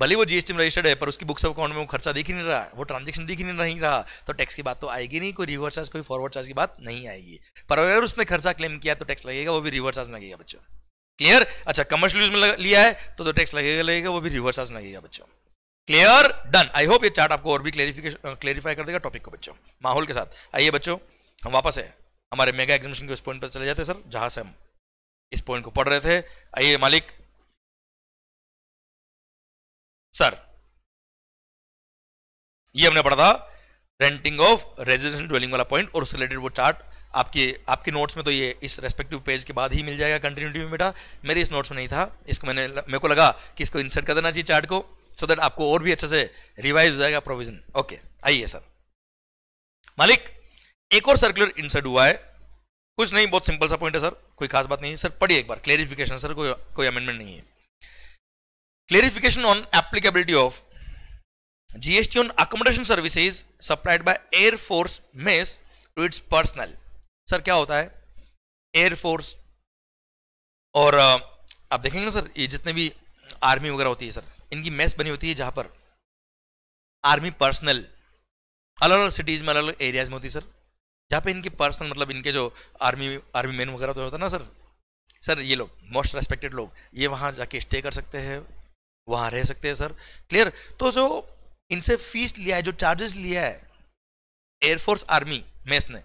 भले वो जीएसटी में रजिस्टर्ड है पर उसकी बुक्स ऑफ अकाउंट में वो खर्चा दिख ही नहीं रहा वो ट्रांजेक्शन दिख ही नहीं रहा तो टैक्स की बात तो आएगी नहीं कोई रिवर्स चार्ज कोई फॉरवर्ड चार्ज की बात नहीं आएगी पर अगर उसने खर्चा क्लेम किया तो टैक्स लगेगा वो भी रिवर्स चार्ज लगेगा बच्चों क्लियर अच्छा कमर्शियल यूज में लिया है तो, तो टैक्स लगेगा लगेगा वो भी रिवर्स चार्ज लगेगा बच्चों क्लियर डन आई होप ये चार्ट आपको और भी क्लेरिफिकेशन क्लेरिफाई कर देगा टॉपिक को बच्चों माहौल के साथ आइए बच्चों हम वापस है हमारे मेगा एग्जामिनेशन के उस पॉइंट पर चले जाते हैं सर जहाँ से हम इस पॉइंट को पढ़ रहे थे आइए मालिक सर ये हमने पढ़ा था रेंटिंग ऑफ रेजिडेंशियल ड्वेलिंग वाला पॉइंट और उससे रिलेटेड वो चार्ट आपके आपके नोट्स में तो ये इस रेस्पेक्टिव पेज के बाद ही मिल जाएगा कंटिन्यूटी में बेटा मेरे इस नोट्स में नहीं था इसको मैंने मेरे को लगा कि इसको इंसर्ट कर देना चाहिए चार्ट को सो so दैट आपको और भी अच्छे से रिवाइज हो जाएगा प्रोविजन ओके आइए सर मालिक एक और सर्कुलर इंसर्ट हुआ है कुछ नहीं बहुत सिंपल सा पॉइंट है सर कोई खास बात नहीं है सर पढ़िए एक बार क्लेरिफिकेशन सर कोई कोई अमेंडमेंट नहीं है clarification on applicability of GST on accommodation services supplied by Air Force mess to its personnel sir क्या होता है एयर फोर्स और uh, आप देखेंगे ना सर ये जितने भी आर्मी वगैरह होती है सर इनकी मेस बनी होती है जहाँ पर आर्मी पर्सनल अलग अलग सिटीज़ में अलग अलग एरियाज में होती है सर जहाँ पे इनके पर्सनल मतलब इनके जो आर्मी आर्मी मैन वगैरह तो होता है ना सर सर ये लोग मोस्ट रेस्पेक्टेड लोग ये वहां जाके स्टे कर सकते हैं वहां रह सकते हैं सर क्लियर तो जो इनसे फीस लिया है जो चार्जेस लिया है एयरफोर्स आर्मी मेस ने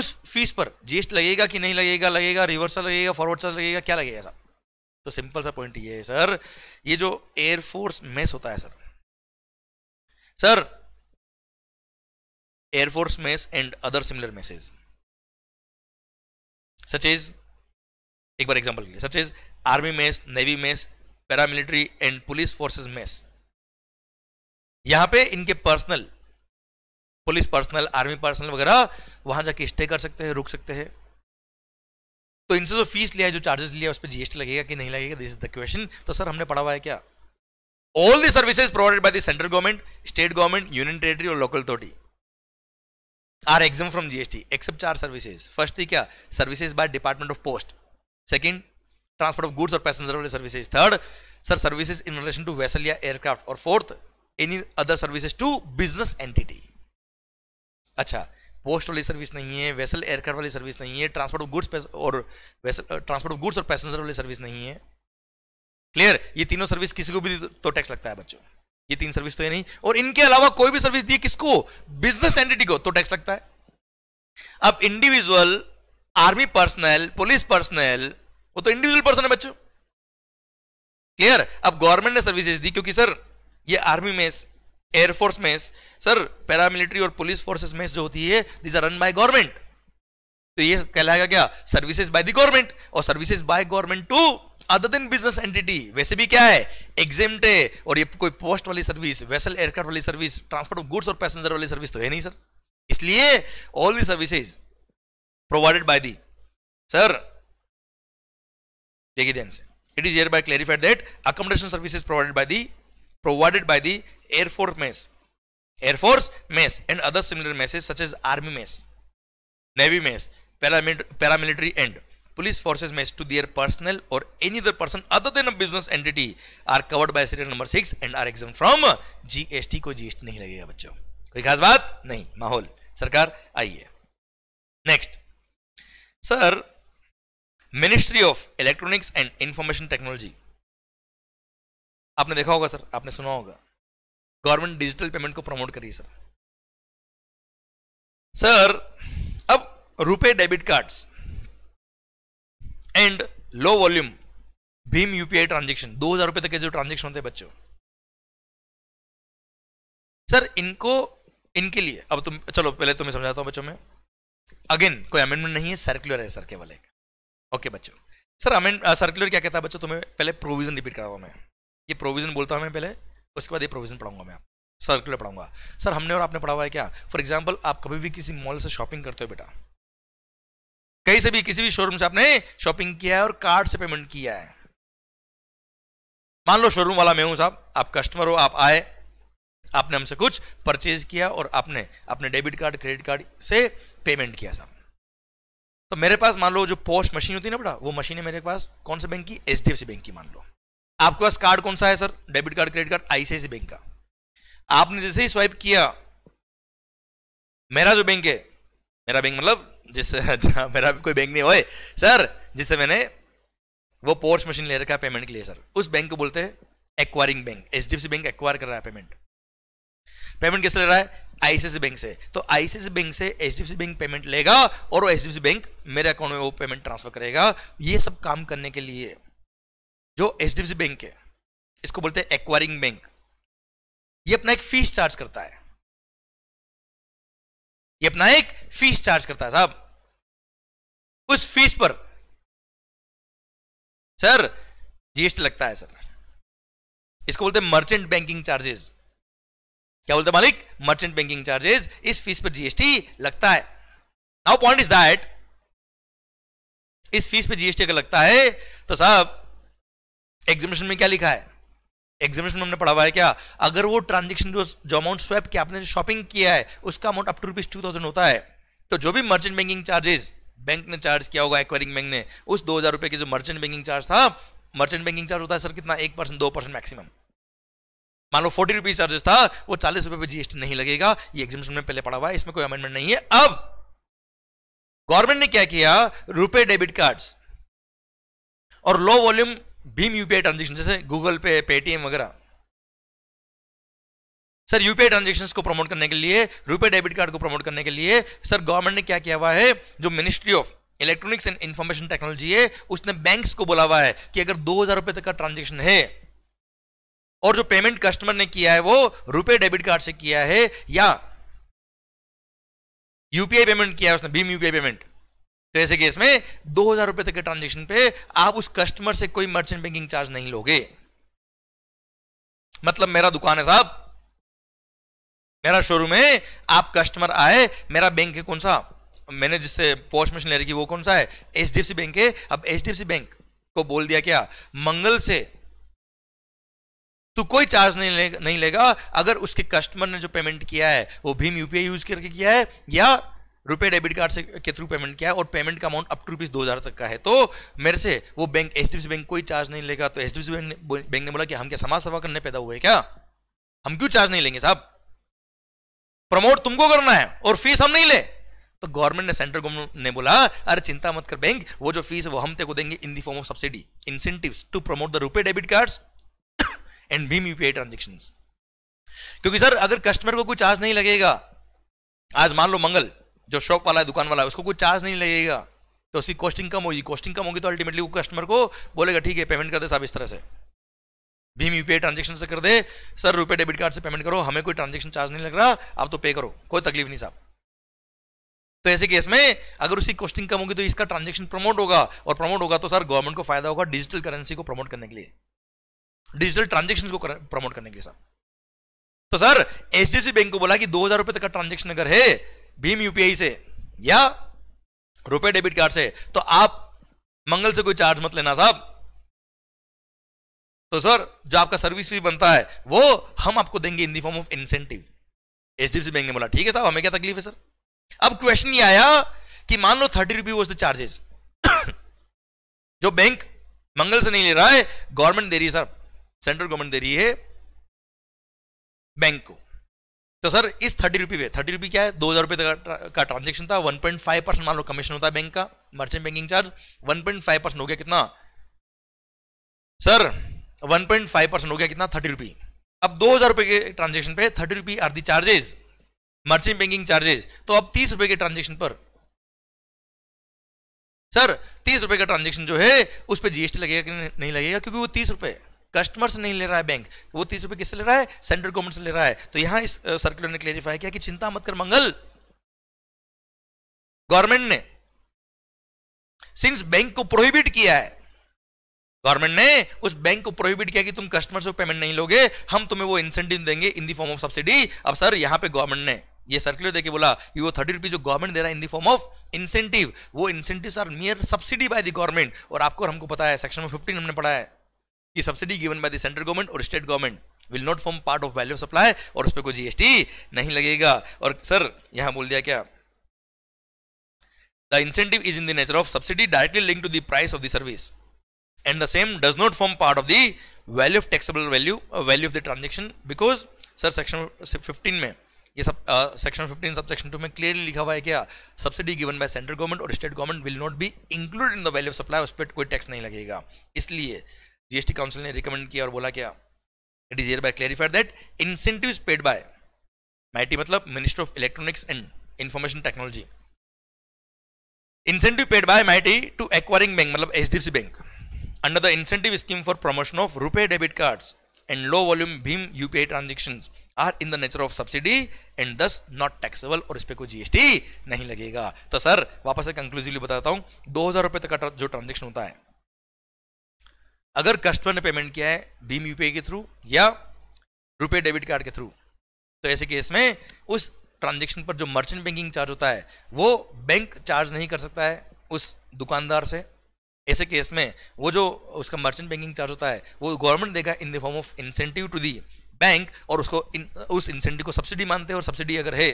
उस फीस पर जीएसटी लगेगा कि नहीं लगेगा लगेगा रिवर्सल लगेगा फॉरवर्ड चार्ज लगेगा क्या लगेगा सर तो सिंपल सा पॉइंट ये है सर ये जो एयरफोर्स मेस होता है sir sir air force mess and other similar messes such is एक बार एग्जांपल के लिए such is army mess navy mess paramilitary and police forces mess यहां पे इनके personnel police personnel army personnel वगैरह वहां जाके स्टे कर सकते हैं रुक सकते हैं तो इनसे जो फीस लिया है जो चार्जेस लिया है उस पर जीएसटी लगेगा कि नहीं लगेगा दिस इज द क्वेश्चन तो सर हमने पढ़ा हुआ है क्या all the services provided by the central government state government union territory और local authority are exempt from GST except चार सर्विसेज फर्स्ट थी क्या services by department of post second transport of goods or passenger services third sir services in relation to vessel ya aircraft or fourth any other services to business entity अच्छा post वाली service नहीं है vessel aircraft वाली service नहीं है transport of goods और vessel transport of goods और passenger वाली सर्विस नहीं है क्लियर ये तीनों सर्विस किसी को भी तो टैक्स लगता है बच्चों ये तीन सर्विस तो ये नहीं और इनके अलावा कोई भी सर्विस दी किसको बिजनेस एंटिटी को तो टैक्स लगता है अब individual army personnel police personnel वो तो इंडिविजुअल पर्सन है बच्चों क्लियर अब गवर्नमेंट ने सर्विसेज दी क्योंकि सर ये आर्मी में एयरफोर्स में सर पैरामिलिट्री और पुलिस फोर्सेस में जो होती है this are run by government तो ये कहलाएगा क्या सर्विसेज बाय द गवर्नमेंट और services by government to other than business entity वैसे भी क्या है एग्जिम्ट है और ये कोई पोस्ट वाली सर्विस वेसल एयरक्राफ्ट वाली सर्विस ट्रांसपोर्ट ऑफ गुड्स और पैसेंजर वाली सर्विस तो है नहीं सर इसलिए all the services provided by the sir Jagadians. It is hereby clarified that accommodation services provided by the provided by the Air Force mess, Air Force mess, and other similar messes such as Army mess, Navy mess, paramil paramilitary and police forces mess to their personnel or any other person other than a business entity are covered by serial number six and are exempt from GST को GST नहीं लगेगा बच्चों कोई खास बात नहीं माहौल सरकार आई है next sir ministry of electronics and information technology आपने देखा होगा सर आपने सुना होगा गवर्नमेंट डिजिटल पेमेंट को प्रमोट करिए सर सर अब RuPay debit cards and low volume भीम यूपीआई ट्रांजेक्शन दो हजार रुपए तक के जो ट्रांजेक्शन होते हैं बच्चों सर इनको इनके लिए अब तुम चलो पहले तुम्हें समझाता हूं बच्चों में अगेन कोई अमेंडमेंट नहीं है सर्कुलर है सर केवल एक ओके बच्चों सर अमेंड सर्कुलर क्या कहता है बच्चों तुम्हें पहले प्रोविजन रिपीट हूँ मैं ये प्रोविजन बोलता हूँ मैं पहले उसके बाद ये प्रोविजन पढ़ाऊंगा मैं सर्कुलर पढ़ाऊंगा सर हमने और आपने पढ़ा हुआ है क्या फॉर एग्जाम्पल आप कभी भी किसी मॉल से शॉपिंग करते हो बेटा कहीं से भी किसी भी शोरूम से आपने शॉपिंग किया है और कार्ड से पेमेंट किया है मान लो शोरूम वाला मैं हूं साहब आप कस्टमर हो आप आए आपने हमसे कुछ परचेज किया और आपने अपने डेबिट कार्ड क्रेडिट कार्ड से पेमेंट किया साहब तो मेरे पास मान लो जो पोस्ट मशीन होती है ना बड़ा वो मशीन है मेरे पास कौन से बैंक की एच बैंक की मान लो आपके पास कार्ड कौन सा है sir debit card credit card ICICI bank का आपने जैसे ही स्वाइप किया मेरा जो बैंक है मेरा बैंक मतलब जिस (laughs) मेरा कोई बैंक नहीं हो सर जिससे मैंने वो पोस्ट मशीन ले रखा है पेमेंट के लिए सर उस बैंक को बोलते हैं acquiring bank H bank acquire कर रहा है पेमेंट पेमेंट किस ले रहा है आईसीसी बैंक से तो आईसीसी बैंक से एचडीएफसी बैंक पेमेंट लेगा और वो बैंक मेरे अकाउंट में वो पेमेंट ट्रांसफर करेगा ये सब काम करने के लिए जो एच बैंक है इसको बोलते हैं एक्वायरिंग बैंक ये अपना एक फीस चार्ज करता है ये अपना एक फीस चार्ज करता है साहब उस फीस पर सर जीएसटी लगता है सर इसको बोलते हैं मर्चेंट बैंकिंग चार्जेस क्या बोलते मालिक मर्चेंट बैंकिंग चार्जेस इस फीस पर जीएसटी लगता है नाउ पॉइंट इज दैट इस फीस पर जीएसटी अगर लगता है तो साहब एग्जिबिशन में क्या लिखा है एग्जिबिशन में हमने पढ़ा हुआ है क्या अगर वो ट्रांजेक्शन जो जो अमाउंट स्वैप किया आपने जो शॉपिंग किया है उसका amount up to rupees two thousand होता है तो जो भी मर्चेंट बैंकिंग चार्जेस बैंक ने चार्ज किया होगा एक्वायरिंग बैंक ने उस दो हजार रुपए की जो मर्चेंट बैंकिंग चार्ज था मर्चेंट बैंकिंग चार्ज होता है सर कितना एक परसेंट दो परसेंट मैक्सिमम मान लो फोर्टी रुपीज चार्जेस था वो चालीस रुपए पर जीएसटी नहीं लगेगा ये एग्जिबिशन में पहले पड़ा हुआ है इसमें कोई अमेंडमेंट नहीं है अब गवर्नमेंट ने क्या किया रुपए डेबिट कार्ड्स और लो वॉल्यूम भीम यूपीआई ट्रांजेक्शन जैसे गूगल पे पेटीएम वगैरह सर यूपीआई ट्रांजेक्शन को प्रमोट करने के लिए रुपए डेबिट कार्ड को प्रमोट करने के लिए सर गवर्नमेंट ने क्या किया हुआ है जो ministry of electronics and information technology है उसने बैंक्स को बोला हुआ है कि अगर दो हजार रुपए तक का ट्रांजेक्शन है और जो पेमेंट कस्टमर ने किया है वो रुपए डेबिट कार्ड से किया है या यूपीआई पेमेंट किया है उसने भीम यूपीआई पेमेंट तो ऐसे केस में दो हजार रुपए तक के ट्रांजेक्शन पे आप उस कस्टमर से कोई मर्चेंट बैंकिंग चार्ज नहीं लोगे मतलब मेरा दुकान है साहब मेरा शोरूम है आप कस्टमर आए मेरा बैंक है कौन सा मैंने जिससे पोस्ट मशीन ले रखी की वो कौन सा है एच बैंक है अब एच बैंक को बोल दिया क्या मंगल से तो कोई चार्ज नहीं ले, नहीं लेगा अगर उसके कस्टमर ने जो पेमेंट किया है वो भीम यूपीआई यूज करके किया है या रुपए डेबिट कार्ड से के थ्रू पेमेंट किया है और पेमेंट का अमाउंट अप टू रुपीज दो हज़ार तक का है तो मेरे से वो बैंक एच बैंक कोई चार्ज नहीं लेगा तो एच बैंक बैंक ने बोला कि हम क्या समाज सेवा करने पैदा हुए क्या हम क्यों चार्ज नहीं लेंगे साहब प्रमोट तुमको करना है और फीस हम नहीं ले तो गवर्नमेंट ने सेंट्रल गवर्नमेंट ने बोला अरे चिंता मत कर बैंक वो जो फीस वो हम तेको देंगे in the form of subsidy incentive to promote the RuPay debit cards and भीम यूपीआई ट्रांजेक्शन क्योंकि सर अगर कस्टमर को कोई चार्ज नहीं लगेगा आज मान लो मंगल जो शॉप वाला है दुकान वाला है उसको कोई चार्ज नहीं लगेगा तो उसकी कॉस्टिंग कम होगी कॉस्टिंग कम होगी तो अल्टीमेटली वो कस्टमर को बोलेगा ठीक है पेमेंट कर दे साहब इस तरह से भीम यूपीआई ट्रांजेक्शन से कर दे सर रुपए डेबिट कार्ड से पेमेंट करो हमें कोई ट्रांजेक्शन चार्ज नहीं लग रहा आप तो पे करो कोई तकलीफ नहीं साहब तो ऐसे केस में अगर उसकी कॉस्टिंग कम होगी तो इसका ट्रांजेक्शन प्रमोट होगा और प्रमोट होगा तो सर गवर्नमेंट को फायदा होगा डिजिटल करेंसी को प्रमोट करने के लिए डिजिटल ट्रांजेक्शन को प्रमोट करने के लिए सर तो सर सी बैंक को बोला कि दो हजार रुपए तक का ट्रांजेक्शन अगर है भीम यूपीआई से या रुपए डेबिट कार्ड से तो आप मंगल से कोई चार्ज मत लेना साहब तो सर जो आपका सर्विस भी बनता है वो हम आपको देंगे in the form of incentive HDFC bank ने बोला ठीक है साहब हमें क्या तकलीफ है सर अब क्वेश्चन ये आया कि मान लो थर्टी रुपी वो चार्जेस जो बैंक मंगल से नहीं ले रहा है गवर्नमेंट दे रही है सर सेंट्रल गवर्नमेंट दे रही है बैंक को तो सर इस थर्टी रुपी पे थर्टी रुपी क्या है दो हजार रुपए का ट्रांजेक्शन था वन पॉइंट फाइव परसेंट मान लो कमीशन होता है बैंक का merchant banking charge one point five percent हो गया कितना sir one point five percent हो गया कितना थर्टी रुपी अब दो हजार रुपए के ट्रांजेक्शन पे thirty rupee are the charges merchant banking charges तो अब तीस रुपए के ट्रांजेक्शन पर सर तीस रुपए का ट्रांजेक्शन जो है उस पर जीएसटी लगेगा कि नहीं लगेगा क्योंकि वो तीस रुपए है कस्टमर से नहीं ले रहा है बैंक वो तीस रुपए किससे ले रहा है सेंट्रल गवर्नमेंट से ले रहा है तो यहां इस सर्कुलर ने क्लेरिफाई किया कि चिंता मत कर मंगल गवर्नमेंट ने सिंस बैंक को प्रोहिबिट किया है गवर्नमेंट ने उस बैंक को प्रोहिबिट किया कि तुम कस्टमर से पेमेंट नहीं लोगे हम तुम्हें वो इंसेंटिव देंगे in the form of subsidy अब सर यहां पे गवर्नमेंट ने ये सर्कुलर देके बोला कि वो थर्टी रुपीज जो गवर्नमेंट दे रहा है in the form of incentive वो incentive are mere subsidy by the government और आपको और हमको पता है सेक्शन में फिफ्टीन हमने पढ़ा है की subsidy given by the central government और state government will not form part of value supply और उस पर कोई जीएसटी नहीं लगेगा और सर यहां बोल दिया क्या the incentive is in the nature of subsidy directly link to the price of the service and the same does not form part of the value of taxable value value of the transaction because sir section fifteen में ये सब section fifteen sub section two में clearly लिखा हुआ है क्या subsidy given by central government और state government will not be include in the value of supply उस पर कोई टैक्स नहीं लगेगा इसलिए जीएसटी काउंसिल ने रिकमेंड किया और बोला क्या it is by clarified that incentive paid by MeitY मतलब minister of electronics and information technology incentive paid by MeitY to acquiring bank मतलब H bank under the incentive scheme for promotion of RuPay debit card and low volume भीम UPI transaction are in the nature of subsidy and thus not taxable और इस पर कोई GST नहीं लगेगा तो sir वापस से कंक्लूसिवली बताता हूँ दो हजार रुपए तक का जो ट्रांजेक्शन होता है अगर कस्टमर ने पेमेंट किया है भीम यूपीआई के थ्रू या रुपए डेबिट कार्ड के थ्रू तो ऐसे केस में उस ट्रांजेक्शन पर जो मर्चेंट बैंकिंग चार्ज होता है वो बैंक चार्ज नहीं कर सकता है उस दुकानदार से ऐसे केस में वो जो उसका मर्चेंट बैंकिंग चार्ज होता है वो गवर्नमेंट देगा in the form of incentive to the bank और उसको इन, उस इंसेंटिव को सब्सिडी मानते हैं और सब्सिडी अगर है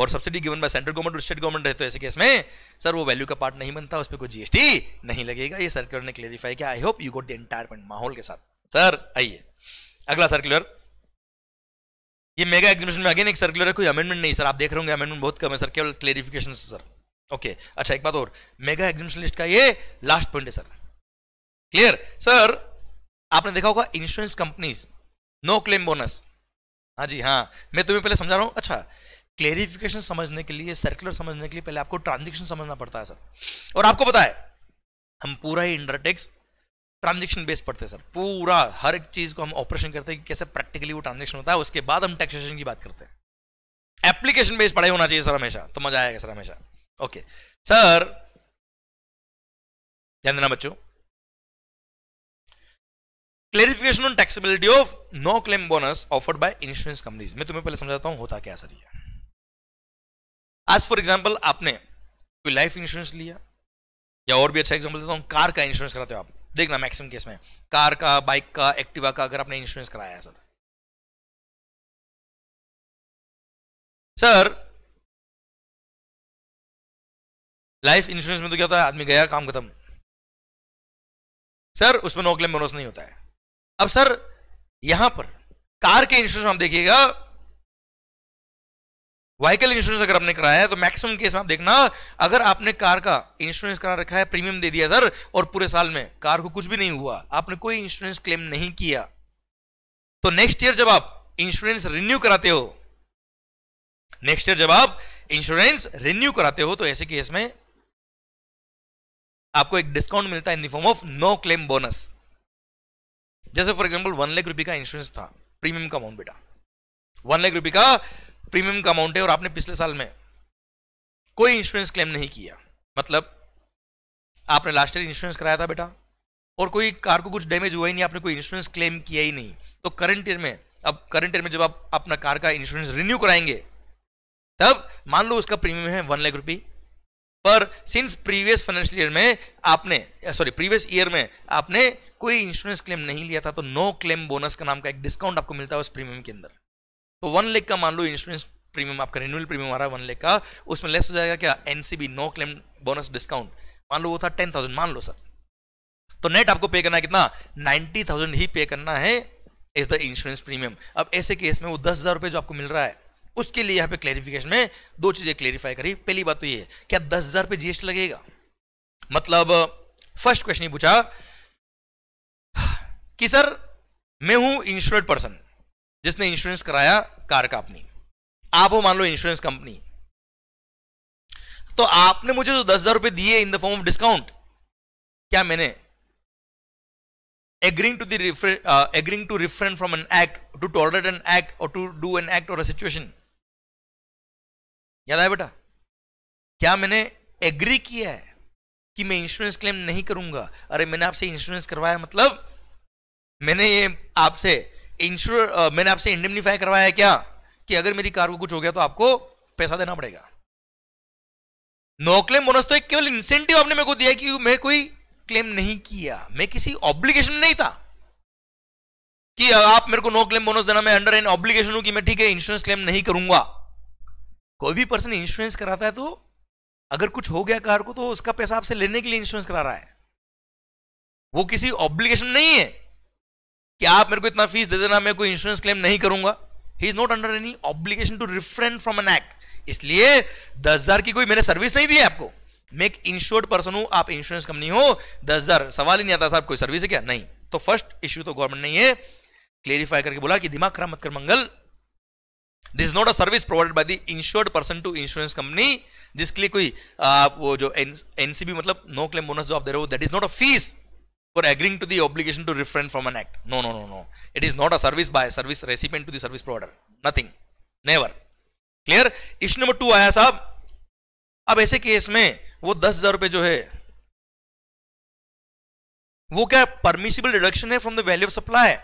और subsidy given by central government और स्टेट गवर्नमेंट रहते तो ऐसे केस में सर वो वैल्यू का पार्ट नहीं बनता उस पर कोई जीएसटी नहीं लगेगा ये सर्कुलर ने क्लेरिफाई किया I hope you got the entire point माहौल के साथ सर आइए अगला सर्कुलर ये मेगा एग्जीबिशन में अगेन एक सर्कुलर है कोई अमेंडमेंट नहीं सर आप देख रहे होंगे अमेंडमेंट बहुत कम है सर केवल क्लेरिफिकेशन सर ओके okay, अच्छा एक बात और मेगा एग्जामिनेशन लिस्ट का ये लास्ट पॉइंट है सर क्लियर सर आपने देखा होगा insurance companies no claim bonus हाँ जी हाँ मैं तुम्हें पहले समझा रहा हूं अच्छा क्लेरिफिकेशन समझने के लिए सर्कुलर समझने के लिए पहले आपको ट्रांजेक्शन समझना पड़ता है सर और आपको पता है हम पूरा ही इंडरटेक्स ट्रांजेक्शन बेस पढ़ते हैं सर पूरा हर एक चीज को हम ऑपरेशन करते हैं कि कैसे प्रैक्टिकली वो ट्रांजेक्शन होता है उसके बाद हम टैक्सेशन की बात करते हैं एप्लीकेशन बेस पढ़ाई होना चाहिए सर हमेशा तो मजा आएगा सर हमेशा ओके सर ध्यान देना बच्चों clarification on taxability of no claim bonus offered by insurance companies मैं तुम्हें पहले समझाता हूं होता क्या सर यह आज फॉर एग्जाम्पल आपने कोई लाइफ इंश्योरेंस लिया या और भी अच्छा एग्जाम्पल देता हूँ कार का इंश्योरेंस कराते हो आप देखना मैक्सिमम केस में कार का बाइक का एक्टिवा का अगर आपने इंश्योरेंस कराया है सर सर लाइफ इंश्योरेंस में तो क्या होता है आदमी गया काम खत्म सर उसमें नो क्लेम बोनस नहीं होता है अब सर यहां पर कार के इंश्योरेंस में आप देखिएगा व्हीकल इंश्योरेंस अगर आपने कराया है तो मैक्सिमम केस में आप देखना अगर आपने कार का इंश्योरेंस करा रखा है प्रीमियम दे दिया सर और पूरे साल में कार को कुछ भी नहीं हुआ आपने कोई इंश्योरेंस क्लेम नहीं किया तो नेक्स्ट ईयर जब आप इंश्योरेंस रिन्यू कराते हो नेक्स्ट ईयर जब आप इंश्योरेंस रिन्यू कराते हो तो ऐसे केस में आपको एक डिस्काउंट मिलता है in the form of no claim bonus जैसे फॉर एग्जाम्पल वन लाख रुपए का इंश्योरेंस था प्रीमियम का अमाउंट बेटा वन लाख रुपए का प्रीमियम का अमाउंट है और आपने पिछले साल में कोई इंश्योरेंस क्लेम नहीं किया मतलब आपने लास्ट ईयर इंश्योरेंस कराया था बेटा और कोई कार को कुछ डैमेज हुआ ही नहीं आपने कोई इंश्योरेंस क्लेम किया ही नहीं तो करंट ईयर में अब करंट ईयर में जब आप अपना कार का इंश्योरेंस रिन्यू कराएंगे तब मान लो उसका प्रीमियम है वन लाख रुपी पर सिंस प्रीवियस फाइनेंशियल ईयर में आपने सॉरी प्रीवियस ईयर में आपने कोई इंश्योरेंस क्लेम नहीं लिया था तो नो क्लेम बोनस का नाम का एक डिस्काउंट आपको मिलता है उस प्रीमियम के अंदर तो वन लेख का मान लो इंश्योरेंस प्रीमियम आपका रिन्यूअल प्रीमियम आ रहा है वन लेख का उसमें लेस हो जाएगा क्या NCB no claim bonus discount मान लो वो था टेन थाउजेंड मान लो सर तो नेट आपको पे करना है कितना नाइनटी थाउजेंड ही पे करना है इज द इंश्योरेंस प्रीमियम अब ऐसे केस में वो दस हजार रुपये जो आपको मिल रहा है उसके लिए यहाँ पे क्लेरिफिकेशन में दो चीजें क्लेरिफाई करी पहली बात तो ये है क्या दस हजार रुपये जीएसटी लगेगा मतलब फर्स्ट क्वेश्चन पूछा कि सर मैं हूं इंश्योर्ड पर्सन जिसने इंश्योरेंस कराया कार का अपनी आप हो मान लो इंश्योरेंस कंपनी तो आपने मुझे जो दस हजार रुपए दिए in the form of discount क्या मैंने agreeing to the refrain, uh, agreeing to refrain from an act to tolerate an act or to do an याद आया बेटा क्या मैंने एग्री किया है कि मैं इंश्योरेंस क्लेम नहीं करूंगा अरे मैंने आपसे इंश्योरेंस करवाया मतलब मैंने ये आपसे इंश्योर मैंने आपसे इंडेमनीफाई करवाया है क्या कि अगर मेरी कार को कुछ हो गया तो आपको पैसा देना पड़ेगा नो क्लेम बोनस तो एक केवल इंसेंटिव आपने मेरे को दिया कि मैं कोई क्लेम नहीं किया मैं किसी ऑब्लिगेशन में नहीं था कि आप मेरे को नो क्लेम बोनस देना मैं अंडर एन ऑब्लिगेशन हूं कि मैं ठीक है इंश्योरेंस क्लेम नहीं करूंगा कोई भी पर्सन इंश्योरेंस कराता है तो अगर कुछ हो गया कार को तो उसका पैसा आपसे लेने के लिए इंश्योरेंस करा रहा है वो किसी ऑब्लिगेशन नहीं है कि आप मेरे को इतना फीस दे देना मैं कोई इंश्योरेंस क्लेम नहीं करूंगा he is not under any obligation to refrain from an act इसलिए दस हजार की कोई मैंने सर्विस नहीं दी है आपको मैं एक इंश्योर्ड पर्सन हूं आप इंश्योरेंस कंपनी हो दस हजार सवाल ही नहीं आता साहब कोई सर्विस है क्या नहीं तो फर्स्ट इश्यू तो गवर्नमेंट नहीं है क्लेरिफाई करके बोला कि दिमाग खराब मत कर मंगल this is not a service provided by the insured person to insurance company जिसके लिए कोई आप वो जो एनसीबी मतलब नो क्लेम बोनस जो आप दे रहे हो that is not a fees for agreeing to the obligation to refrain from an act. No, no, no, no. It is not a service by a service recipient to the service provider. Nothing. Never. clear issue number 2 aaya sahab ab aise case mein wo 10000 rupees jo hai है वो क्या permissible reduction है from the value of supply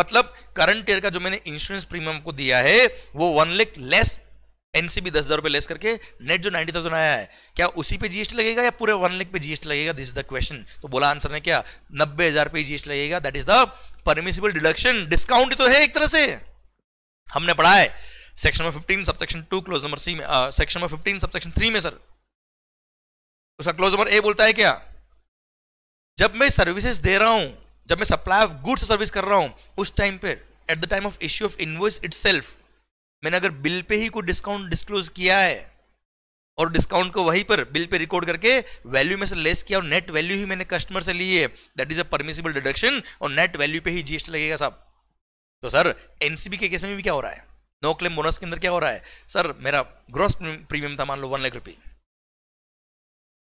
मतलब current year का जो मैंने insurance premium को दिया है वो वन लेख लेस एनसीबी दस हजार रुपए लेस करके नेट जो नाइनटी थाउजेंड आया है क्या उसी पे जीएसटी लगेगा या पूरे वन लेख पे जीएसटी लगेगा दिस इज द क्वेश्चन तो बोला आंसर ने क्या नब्बे हजार रुपए जीएसटी लगेगा that is the permissible deduction discount तो है एक तरह से हमने पढ़ा है सेक्शन में fifteen section two clause number C में सेक्शन में फिफ्टीन सेक्शन थ्री में सर उसका क्लोज नंबर ए बोलता है क्या जब मैं सर्विसेज दे रहा हूं जब मैं सप्लाई ऑफ गुड्स सर्विस कर रहा हूं उस टाइम पे at the time of issue of invoice itself मैंने अगर बिल पे ही कोई डिस्काउंट डिस्क्लोज किया है और डिस्काउंट को वहीं पर बिल पे रिकॉर्ड करके वैल्यू में से लेस किया और नेट वैल्यू ही मैंने कस्टमर से ली है that is a permissible deduction और नेट वैल्यू पे ही जीएसटी लगेगा साहब तो सर एनसीबी के केस में भी क्या हो रहा है नो क्लेम बोनस के अंदर क्या हो रहा है सर मेरा ग्रॉस प्रीमियम था मान लो वन लाख रुपये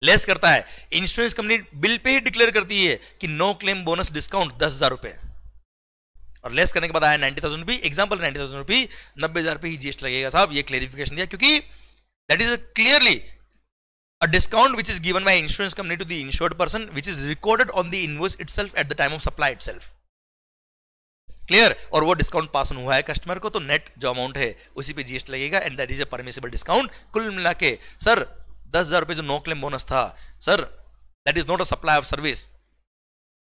लेस करता है इंश्योरेंस कंपनी बिल पे ही डिक्लेयर करती है कि नो क्लेम बोनस डिस्काउंट दस हजार रुपये और लेस करने के बाद आया ninety thousand rupee example ninety thousand rupee नब्बे हजार रुपये ही जीएसटी लगेगा साहब ये क्लेरिफिकेशन दिया क्योंकि that is clearly a discount which is given by insurance company to the insured person which is recorded on the invoice itself at the time of supply itself clear और वो discount पास हुआ है customer को तो net जो amount है उसी पे जीएसटी लगेगा and that is a permissible discount कुल मिला के सर दस हजार रुपये जो नो क्लेम बोनस था sir that is not a supply of service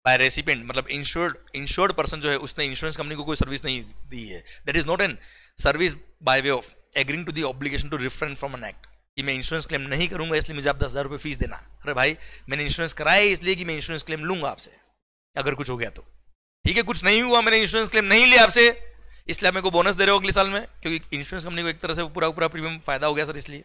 by recipient मतलब इंश्योर्ड इंश्योर्ड पर्सन जो है उसने इंश्योरेंस कंपनी को कोई सर्विस नहीं दी है that is not an service by way of agreeing to the obligation to refrain from an act कि मैं इंश्योरेंस क्लेम नहीं करूंगा इसलिए मुझे आप दस हज़ार रुपये फीस देना अरे भाई मैंने इंश्योरेंस कराया इसलिए कि मैं इंश्योरेंस क्लेम लूंगा आपसे अगर कुछ हो गया तो ठीक है कुछ नहीं हुआ मैंने इंश्योरेंस क्लेम नहीं लिया आपसे इसलिए आप मेरे को बोनस दे रहे हो अगले साल में क्योंकि इंश्योरेंस कंपनी को एक तरह से पूरा पूरा प्रीमियम फायदा हो गया सर इसलिए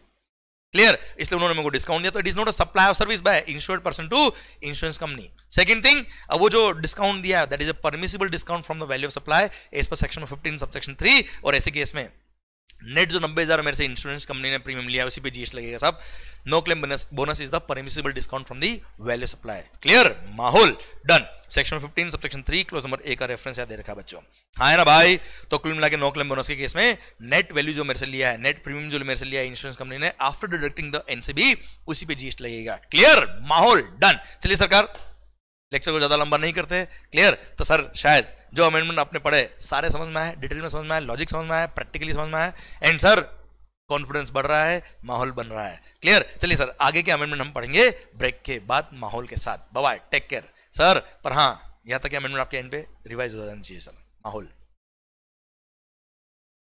क्लियर इसलिए उन्होंने मेरे को डिस्काउंट दिया तो it is not a supply of service by insured person to insurance company second thing वो जो डिस्काउंट दिया that is a permissible discount from the value of supply as per section fifteen sub section three और ऐसे case में net जो नब्बे हजार मेरे से इंश्योरेंस कंपनी ने प्रीमियम लिया उसी पे जीएस लगेगा सब no claim bonus is the permissible discount from the value supply clear माहौल done section fifteen sub section three clause number A का रेफरेंस दे रखा बच्चों हाँ है ना भाई तो कुल मिला के नो क्लेम बोनस के केस में नेट वैल्यू जो मेरे से लिया है नेट प्रीमियम जो मेरे से लिया है इंश्योरेंस कंपनी ने आफ्टर डिडक्टिंग द एनसीबी उसी पे जीएसटी लगेगा क्लियर माहौल डन चलिए सरकार लेक्चर को ज्यादा लंबा नहीं करते क्लियर तो सर शायद जो अमेंडमेंट आपने पढ़े सारे समझ में आए डिटेल में समझ में आए लॉजिक समझ में आए प्रैक्टिकली समझ में आए एंड सर कॉन्फिडेंस बढ़ रहा है माहौल बन रहा है क्लियर चलिए सर आगे के अमेंडमेंट हम पढ़ेंगे ब्रेक के बाद माहौल के साथ बाय टेक केयर सर पर हाँ यहाँ तक अमेंडमेंट आपके एंड पे रिवाइज हो जाना चाहिए सर माहौल